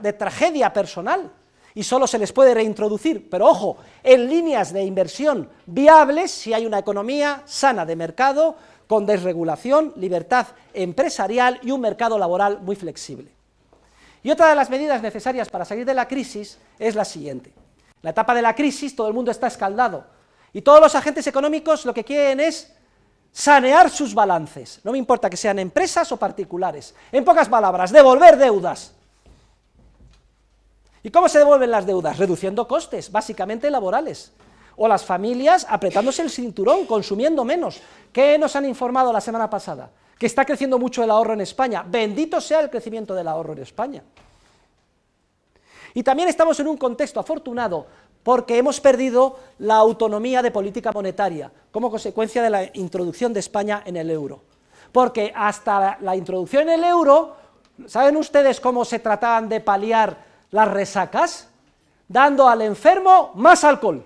de tragedia personal y solo se les puede reintroducir, pero ojo, en líneas de inversión viables si hay una economía sana de mercado, con desregulación, libertad empresarial y un mercado laboral muy flexible. Y otra de las medidas necesarias para salir de la crisis es la siguiente. En la etapa de la crisis todo el mundo está escaldado y todos los agentes económicos lo que quieren es sanear sus balances, no me importa que sean empresas o particulares, en pocas palabras, devolver deudas. ¿Y cómo se devuelven las deudas? Reduciendo costes, básicamente laborales. O las familias apretándose el cinturón, consumiendo menos. ¿Qué nos han informado la semana pasada? Que está creciendo mucho el ahorro en España. Bendito sea el crecimiento del ahorro en España. Y también estamos en un contexto afortunado porque hemos perdido la autonomía de política monetaria como consecuencia de la introducción de España en el euro. Porque hasta la, introducción en el euro, ¿saben ustedes cómo se trataban de paliar las resacas? Dando al enfermo más alcohol.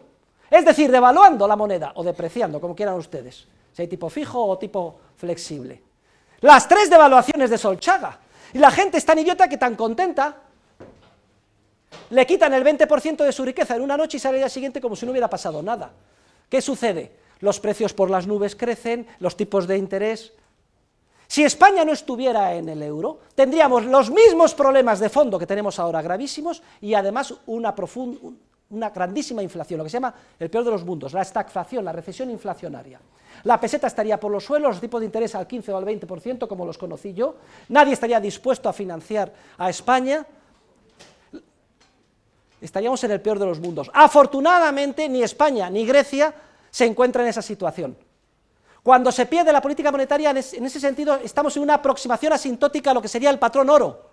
Es decir, devaluando la moneda o depreciando, como quieran ustedes, si tipo fijo o tipo flexible. Las tres devaluaciones de Solchaga. Y la gente es tan idiota que tan contenta le quitan el 20% de su riqueza en una noche y sale al día siguiente como si no hubiera pasado nada. ¿Qué sucede? Los precios por las nubes crecen, los tipos de interés. Si España no estuviera en el euro, tendríamos los mismos problemas de fondo que tenemos ahora gravísimos y además una, una grandísima inflación, lo que se llama el peor de los mundos, la estagflación, la recesión inflacionaria. La peseta estaría por los suelos, los tipos de interés al 15 o al 20%, como los conocí yo. Nadie estaría dispuesto a financiar a España estaríamos en el peor de los mundos. Afortunadamente, ni España ni Grecia se encuentran en esa situación. Cuando se pierde la política monetaria, en ese sentido, estamos en una aproximación asintótica a lo que sería el patrón oro.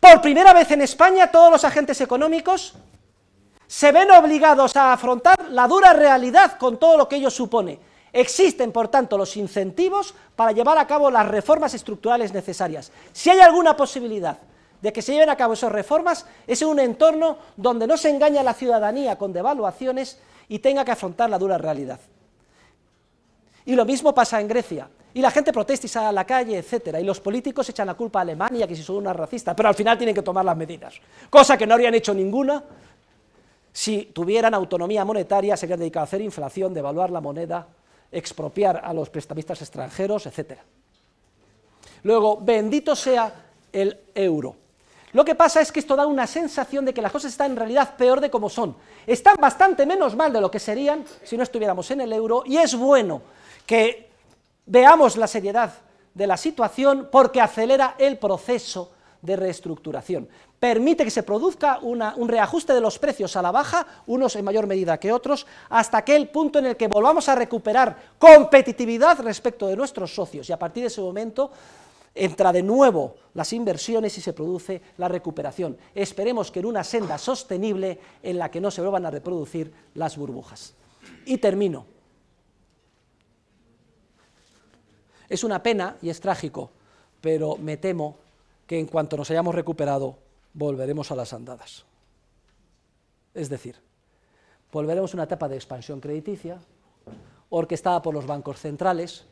Por primera vez en España, todos los agentes económicos se ven obligados a afrontar la dura realidad con todo lo que ello supone. Existen, por tanto, los incentivos para llevar a cabo las reformas estructurales necesarias. Si hay alguna posibilidad de que se lleven a cabo esas reformas es un entorno donde no se engaña a la ciudadanía con devaluaciones y tenga que afrontar la dura realidad. Y lo mismo pasa en Grecia. Y la gente protesta y sale a la calle, etcétera. Y los políticos echan la culpa a Alemania, que si son unas racistas, pero al final tienen que tomar las medidas. Cosa que no habrían hecho ninguna si tuvieran autonomía monetaria, se hubieran dedicado a hacer inflación, devaluar la moneda, expropiar a los prestamistas extranjeros, etcétera. Luego, bendito sea el euro. Lo que pasa es que esto da una sensación de que las cosas están en realidad peor de como son. Están bastante menos mal de lo que serían si no estuviéramos en el euro y es bueno que veamos la seriedad de la situación porque acelera el proceso de reestructuración. Permite que se produzca un reajuste de los precios a la baja, unos en mayor medida que otros, hasta aquel punto en el que volvamos a recuperar competitividad respecto de nuestros socios. Y a partir de ese momento entra de nuevo las inversiones y se produce la recuperación. Esperemos que en una senda sostenible en la que no se vuelvan a reproducir las burbujas. Y termino. Es una pena y es trágico, pero me temo que en cuanto nos hayamos recuperado volveremos a las andadas. Es decir, volveremos a una etapa de expansión crediticia, orquestada por los bancos centrales,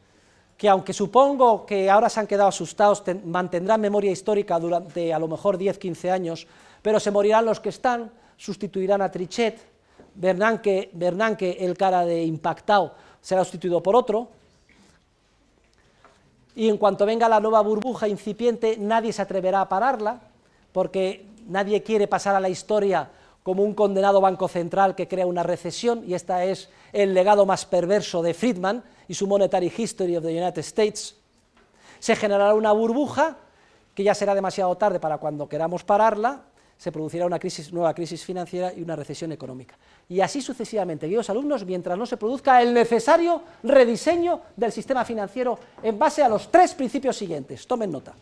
que aunque supongo que ahora se han quedado asustados, mantendrán memoria histórica durante a lo mejor 10, 15 años, pero se morirán los que están, sustituirán a Trichet, Bernanke, Bernanke el cara de impactado, será sustituido por otro, y en cuanto venga la nueva burbuja incipiente, nadie se atreverá a pararla, porque nadie quiere pasar a la historia como un condenado banco central que crea una recesión, y este es el legado más perverso de Friedman y su Monetary History of the United States, se generará una burbuja que ya será demasiado tarde para cuando queramos pararla, se producirá una crisis, nueva crisis financiera y una recesión económica. Y así sucesivamente, queridos alumnos, mientras no se produzca el necesario rediseño del sistema financiero en base a los tres principios siguientes. Tomen nota.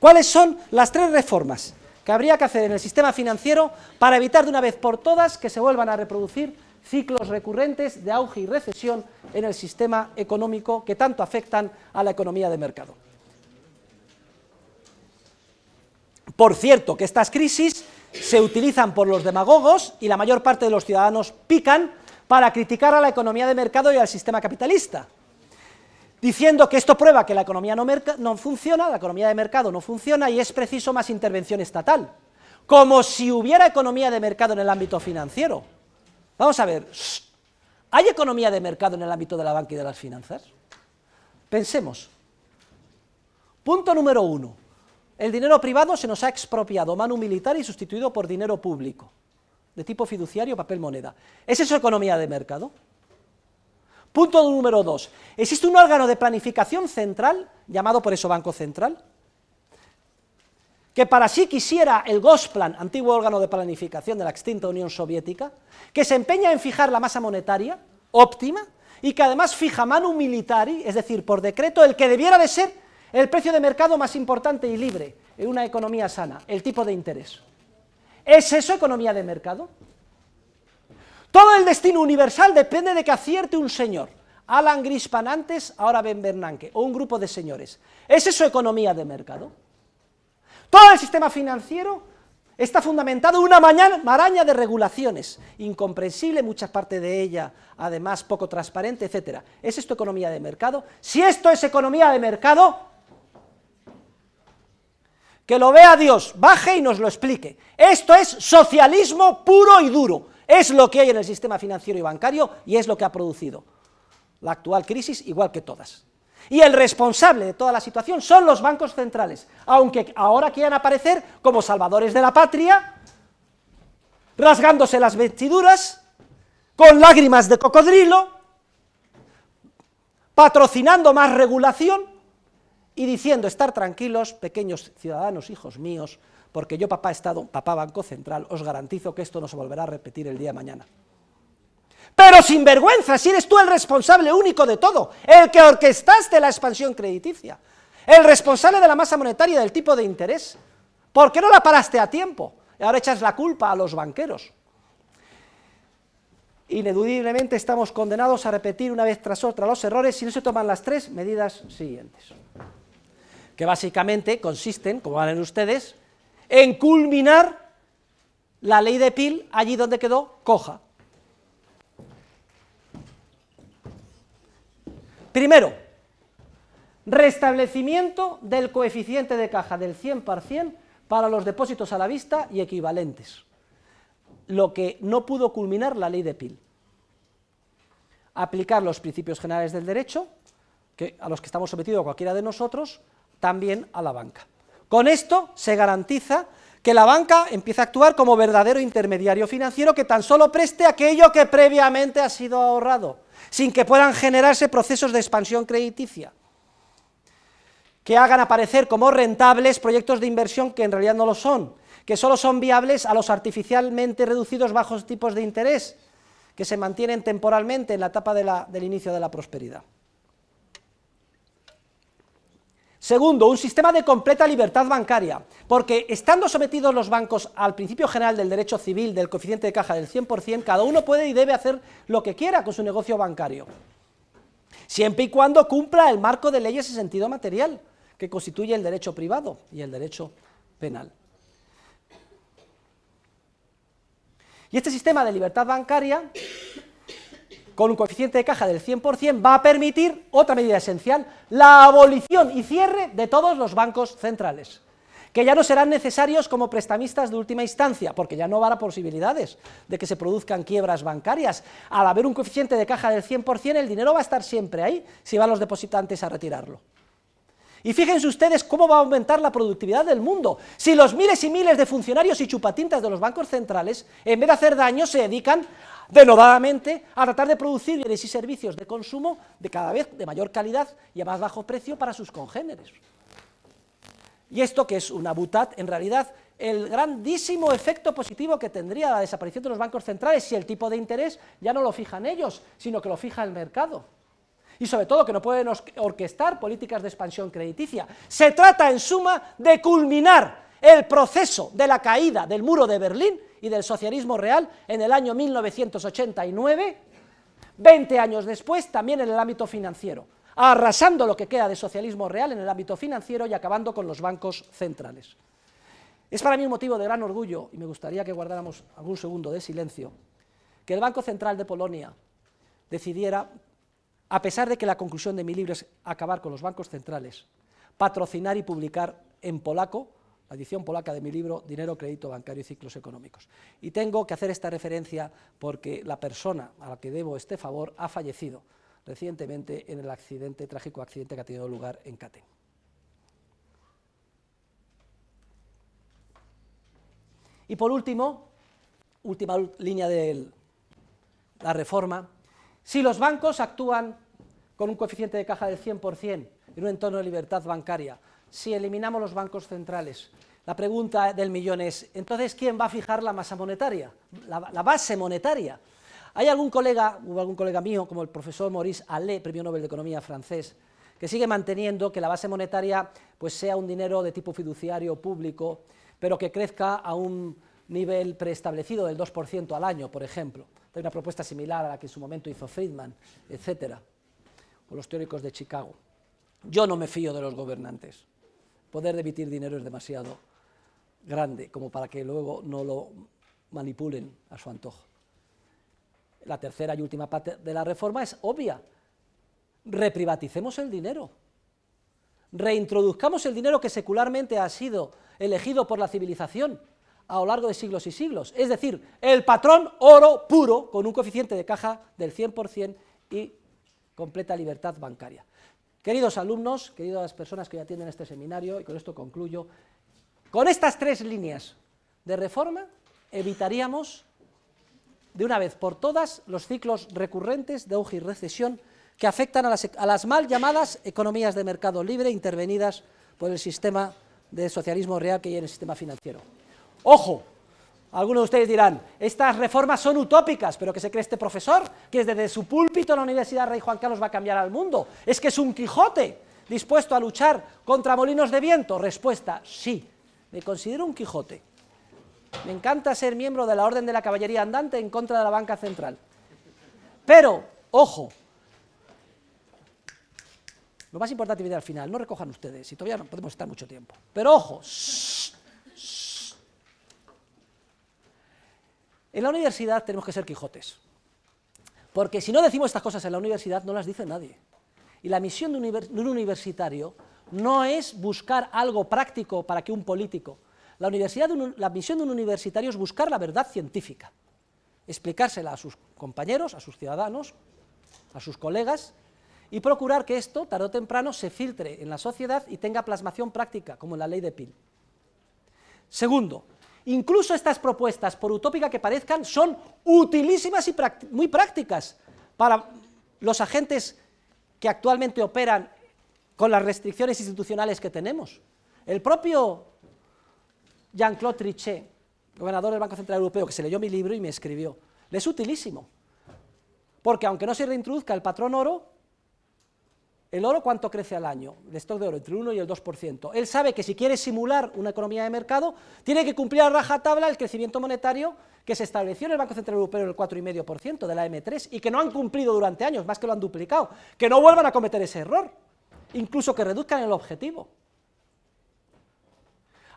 ¿Cuáles son las tres reformas? que habría que hacer en el sistema financiero para evitar de una vez por todas que se vuelvan a reproducir ciclos recurrentes de auge y recesión en el sistema económico que tanto afectan a la economía de mercado. Por cierto, que estas crisis se utilizan por los demagogos y la mayor parte de los ciudadanos pican para criticar a la economía de mercado y al sistema capitalista diciendo que esto prueba que la economía no, funciona, la economía de mercado no funciona y es preciso más intervención estatal, como si hubiera economía de mercado en el ámbito financiero. Vamos a ver, ¿hay economía de mercado en el ámbito de la banca y de las finanzas? Pensemos. Punto número uno. El dinero privado se nos ha expropiado, mano militar y sustituido por dinero público, de tipo fiduciario, papel moneda. ¿Es eso economía de mercado? Punto número dos. Existe un órgano de planificación central, llamado por eso Banco Central, que para sí quisiera el Gosplan, antiguo órgano de planificación de la extinta Unión Soviética, que se empeña en fijar la masa monetaria óptima y que además fija manu militari, es decir, por decreto, el que debiera de ser el precio de mercado más importante y libre en una economía sana, el tipo de interés. ¿Es eso economía de mercado? Todo el destino universal depende de que acierte un señor. Alan Grispan antes, ahora Ben Bernanke, o un grupo de señores. es su economía de mercado. Todo el sistema financiero está fundamentado en una maraña de regulaciones, incomprensible, mucha parte de ella, además poco transparente, etc. ¿Es esto economía de mercado? Si esto es economía de mercado, que lo vea Dios, baje y nos lo explique. Esto es socialismo puro y duro. Es lo que hay en el sistema financiero y bancario y es lo que ha producido la actual crisis, igual que todas. Y el responsable de toda la situación son los bancos centrales, aunque ahora quieran aparecer como salvadores de la patria, rasgándose las vestiduras, con lágrimas de cocodrilo, patrocinando más regulación y diciendo, estar tranquilos, pequeños ciudadanos, hijos míos, porque yo, papá Estado, papá Banco Central, os garantizo que esto no se volverá a repetir el día de mañana. Pero sin vergüenza, si eres tú el responsable único de todo, el que orquestaste la expansión crediticia, el responsable de la masa monetaria del tipo de interés, ¿por qué no la paraste a tiempo? Y ahora echas la culpa a los banqueros. Ineludiblemente estamos condenados a repetir una vez tras otra los errores si no se toman las tres medidas siguientes, que básicamente consisten, como van ustedes, en culminar la ley de PIL allí donde quedó coja. Primero, restablecimiento del coeficiente de caja del 100% para los depósitos a la vista y equivalentes, lo que no pudo culminar la ley de PIL. Aplicar los principios generales del derecho, que, a los que estamos sometidos cualquiera de nosotros, también a la banca. Con esto se garantiza que la banca empiece a actuar como verdadero intermediario financiero que tan solo preste aquello que previamente ha sido ahorrado, sin que puedan generarse procesos de expansión crediticia que hagan aparecer como rentables proyectos de inversión que en realidad no lo son, que solo son viables a los artificialmente reducidos bajos tipos de interés, que se mantienen temporalmente en la etapa del inicio de la prosperidad. Segundo, un sistema de completa libertad bancaria, porque estando sometidos los bancos al principio general del derecho civil del coeficiente de caja del 100%, cada uno puede y debe hacer lo que quiera con su negocio bancario, siempre y cuando cumpla el marco de leyes y sentido material que constituye el derecho privado y el derecho penal. Y este sistema de libertad bancaria con un coeficiente de caja del 100% va a permitir otra medida esencial, la abolición y cierre de todos los bancos centrales, que ya no serán necesarios como prestamistas de última instancia, porque ya no habrá posibilidades de que se produzcan quiebras bancarias. Al haber un coeficiente de caja del 100%, el dinero va a estar siempre ahí si van los depositantes a retirarlo. Y fíjense ustedes cómo va a aumentar la productividad del mundo. Si los miles y miles de funcionarios y chupatintas de los bancos centrales, en vez de hacer daño, se dedican denodadamente a tratar de producir bienes y servicios de consumo de cada vez de mayor calidad y a más bajo precio para sus congéneres. Y esto que es una butad, en realidad, el grandísimo efecto positivo que tendría la desaparición de los bancos centrales si el tipo de interés ya no lo fijan ellos, sino que lo fija el mercado. Y sobre todo que no pueden orquestar políticas de expansión crediticia. Se trata, en suma, de culminar el proceso de la caída del muro de Berlín y del socialismo real en el año 1989, 20 años después también en el ámbito financiero, arrasando lo que queda de socialismo real en el ámbito financiero y acabando con los bancos centrales. Es para mí un motivo de gran orgullo, y me gustaría que guardáramos algún segundo de silencio, que el Banco Central de Polonia decidiera, a pesar de que la conclusión de mi libro es acabar con los bancos centrales, patrocinar y publicar en polaco edición polaca de mi libro Dinero, Crédito Bancario y Ciclos Económicos. Y tengo que hacer esta referencia porque la persona a la que debo este favor ha fallecido recientemente en el accidente, trágico accidente que ha tenido lugar en Katyn. Y por último, última línea de la reforma, si los bancos actúan con un coeficiente de caja del 100% en un entorno de libertad bancaria, si eliminamos los bancos centrales. La pregunta del millón es, entonces, ¿quién va a fijar la masa monetaria, la, base monetaria? Hay algún colega, o algún colega mío, como el profesor Maurice Allais, premio Nobel de Economía francés, que sigue manteniendo que la base monetaria pues, sea un dinero de tipo fiduciario público, pero que crezca a un nivel preestablecido del 2% al año, por ejemplo. Hay una propuesta similar a la que en su momento hizo Friedman, etcétera, o los teóricos de Chicago. Yo no me fío de los gobernantes poder emitir dinero es demasiado grande como para que luego no lo manipulen a su antojo. La tercera y última parte de la reforma es obvia. Reprivaticemos el dinero. Reintroduzcamos el dinero que secularmente ha sido elegido por la civilización a lo largo de siglos y siglos. Es decir, el patrón oro puro con un coeficiente de caja del 100% y completa libertad bancaria. Queridos alumnos, queridas personas que ya atienden este seminario, y con esto concluyo, con estas tres líneas de reforma evitaríamos de una vez por todas los ciclos recurrentes de auge y recesión que afectan a las, a las, mal llamadas economías de mercado libre intervenidas por el sistema de socialismo real que hay en el sistema financiero. Ojo, algunos de ustedes dirán, estas reformas son utópicas, pero que se cree este profesor, que desde su púlpito en la Universidad Rey Juan Carlos va a cambiar al mundo. Es que es un Quijote dispuesto a luchar contra molinos de viento. Respuesta, sí, me considero un Quijote. Me encanta ser miembro de la Orden de la Caballería Andante en contra de la banca central. Pero, ojo, lo más importante viene al final, no recojan ustedes, si todavía no podemos estar mucho tiempo. Pero ojo, En la universidad tenemos que ser Quijotes. Porque si no decimos estas cosas en la universidad, no las dice nadie. Y la misión de un universitario no es buscar algo práctico para que un político. La, universidad la misión de un universitario es buscar la verdad científica, explicársela a sus compañeros, a sus ciudadanos, a sus colegas, y procurar que esto, tarde o temprano, se filtre en la sociedad y tenga plasmación práctica, como en la ley de PIL. Segundo, Incluso estas propuestas, por utópica que parezcan, son utilísimas y muy prácticas para los agentes que actualmente operan con las restricciones institucionales que tenemos. El propio Jean-Claude Trichet, gobernador del Banco Central Europeo, que se leyó mi libro y me escribió, le es utilísimo, porque aunque no se reintroduzca el patrón oro, el oro, ¿cuánto crece al año? El stock de oro, entre el 1 y el 2%. Él sabe que si quiere simular una economía de mercado, tiene que cumplir a rajatabla el crecimiento monetario que se estableció en el Banco Central Europeo en el 4,5% de la M3 y que no han cumplido durante años, más que lo han duplicado. Que no vuelvan a cometer ese error, incluso que reduzcan el objetivo.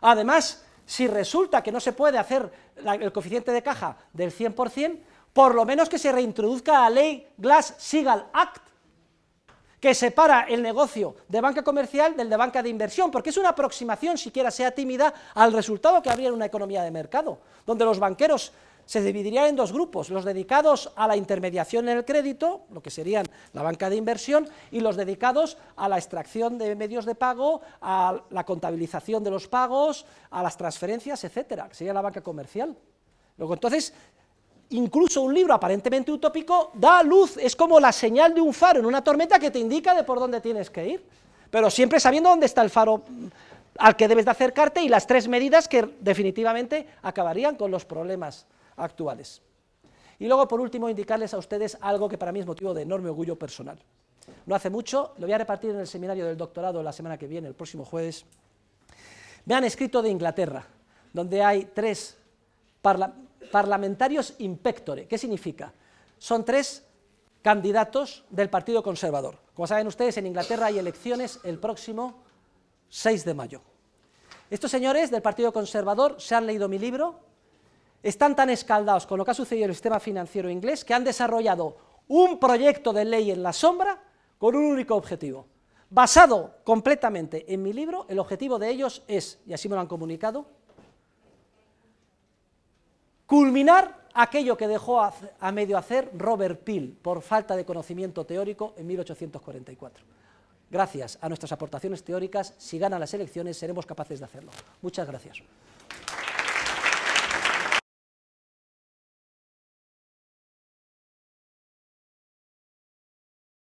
Además, si resulta que no se puede hacer el coeficiente de caja del 100%, por lo menos que se reintroduzca la ley glass sigal Act que separa el negocio de banca comercial del de banca de inversión, porque es una aproximación, siquiera sea tímida, al resultado que habría en una economía de mercado, donde los banqueros se dividirían en dos grupos, los dedicados a la intermediación en el crédito, lo que serían la banca de inversión, y los dedicados a la extracción de medios de pago, a la contabilización de los pagos, a las transferencias, etcétera, que sería la banca comercial. Luego, entonces, incluso un libro aparentemente utópico da luz, es como la señal de un faro en una tormenta que te indica de por dónde tienes que ir, pero siempre sabiendo dónde está el faro mm, al que debes de acercarte y las tres medidas que definitivamente acabarían con los problemas actuales. Y luego, por último, indicarles a ustedes algo que para mí es motivo de enorme orgullo personal. No hace mucho, lo voy a repartir en el seminario del doctorado la semana que viene, el próximo jueves, me han escrito de Inglaterra, donde hay tres parlamentos parlamentarios in ¿Qué significa? Son tres candidatos del Partido Conservador. Como saben ustedes, en Inglaterra hay elecciones el próximo 6 de mayo. Estos señores del Partido Conservador se han leído mi libro, están tan escaldados con lo que ha sucedido en el sistema financiero inglés que han desarrollado un proyecto de ley en la sombra con un único objetivo. Basado completamente en mi libro, el objetivo de ellos es, y así me lo han comunicado, Culminar aquello que dejó a, medio hacer Robert Peel por falta de conocimiento teórico en 1844. Gracias a nuestras aportaciones teóricas, si ganan las elecciones seremos capaces de hacerlo. Muchas gracias.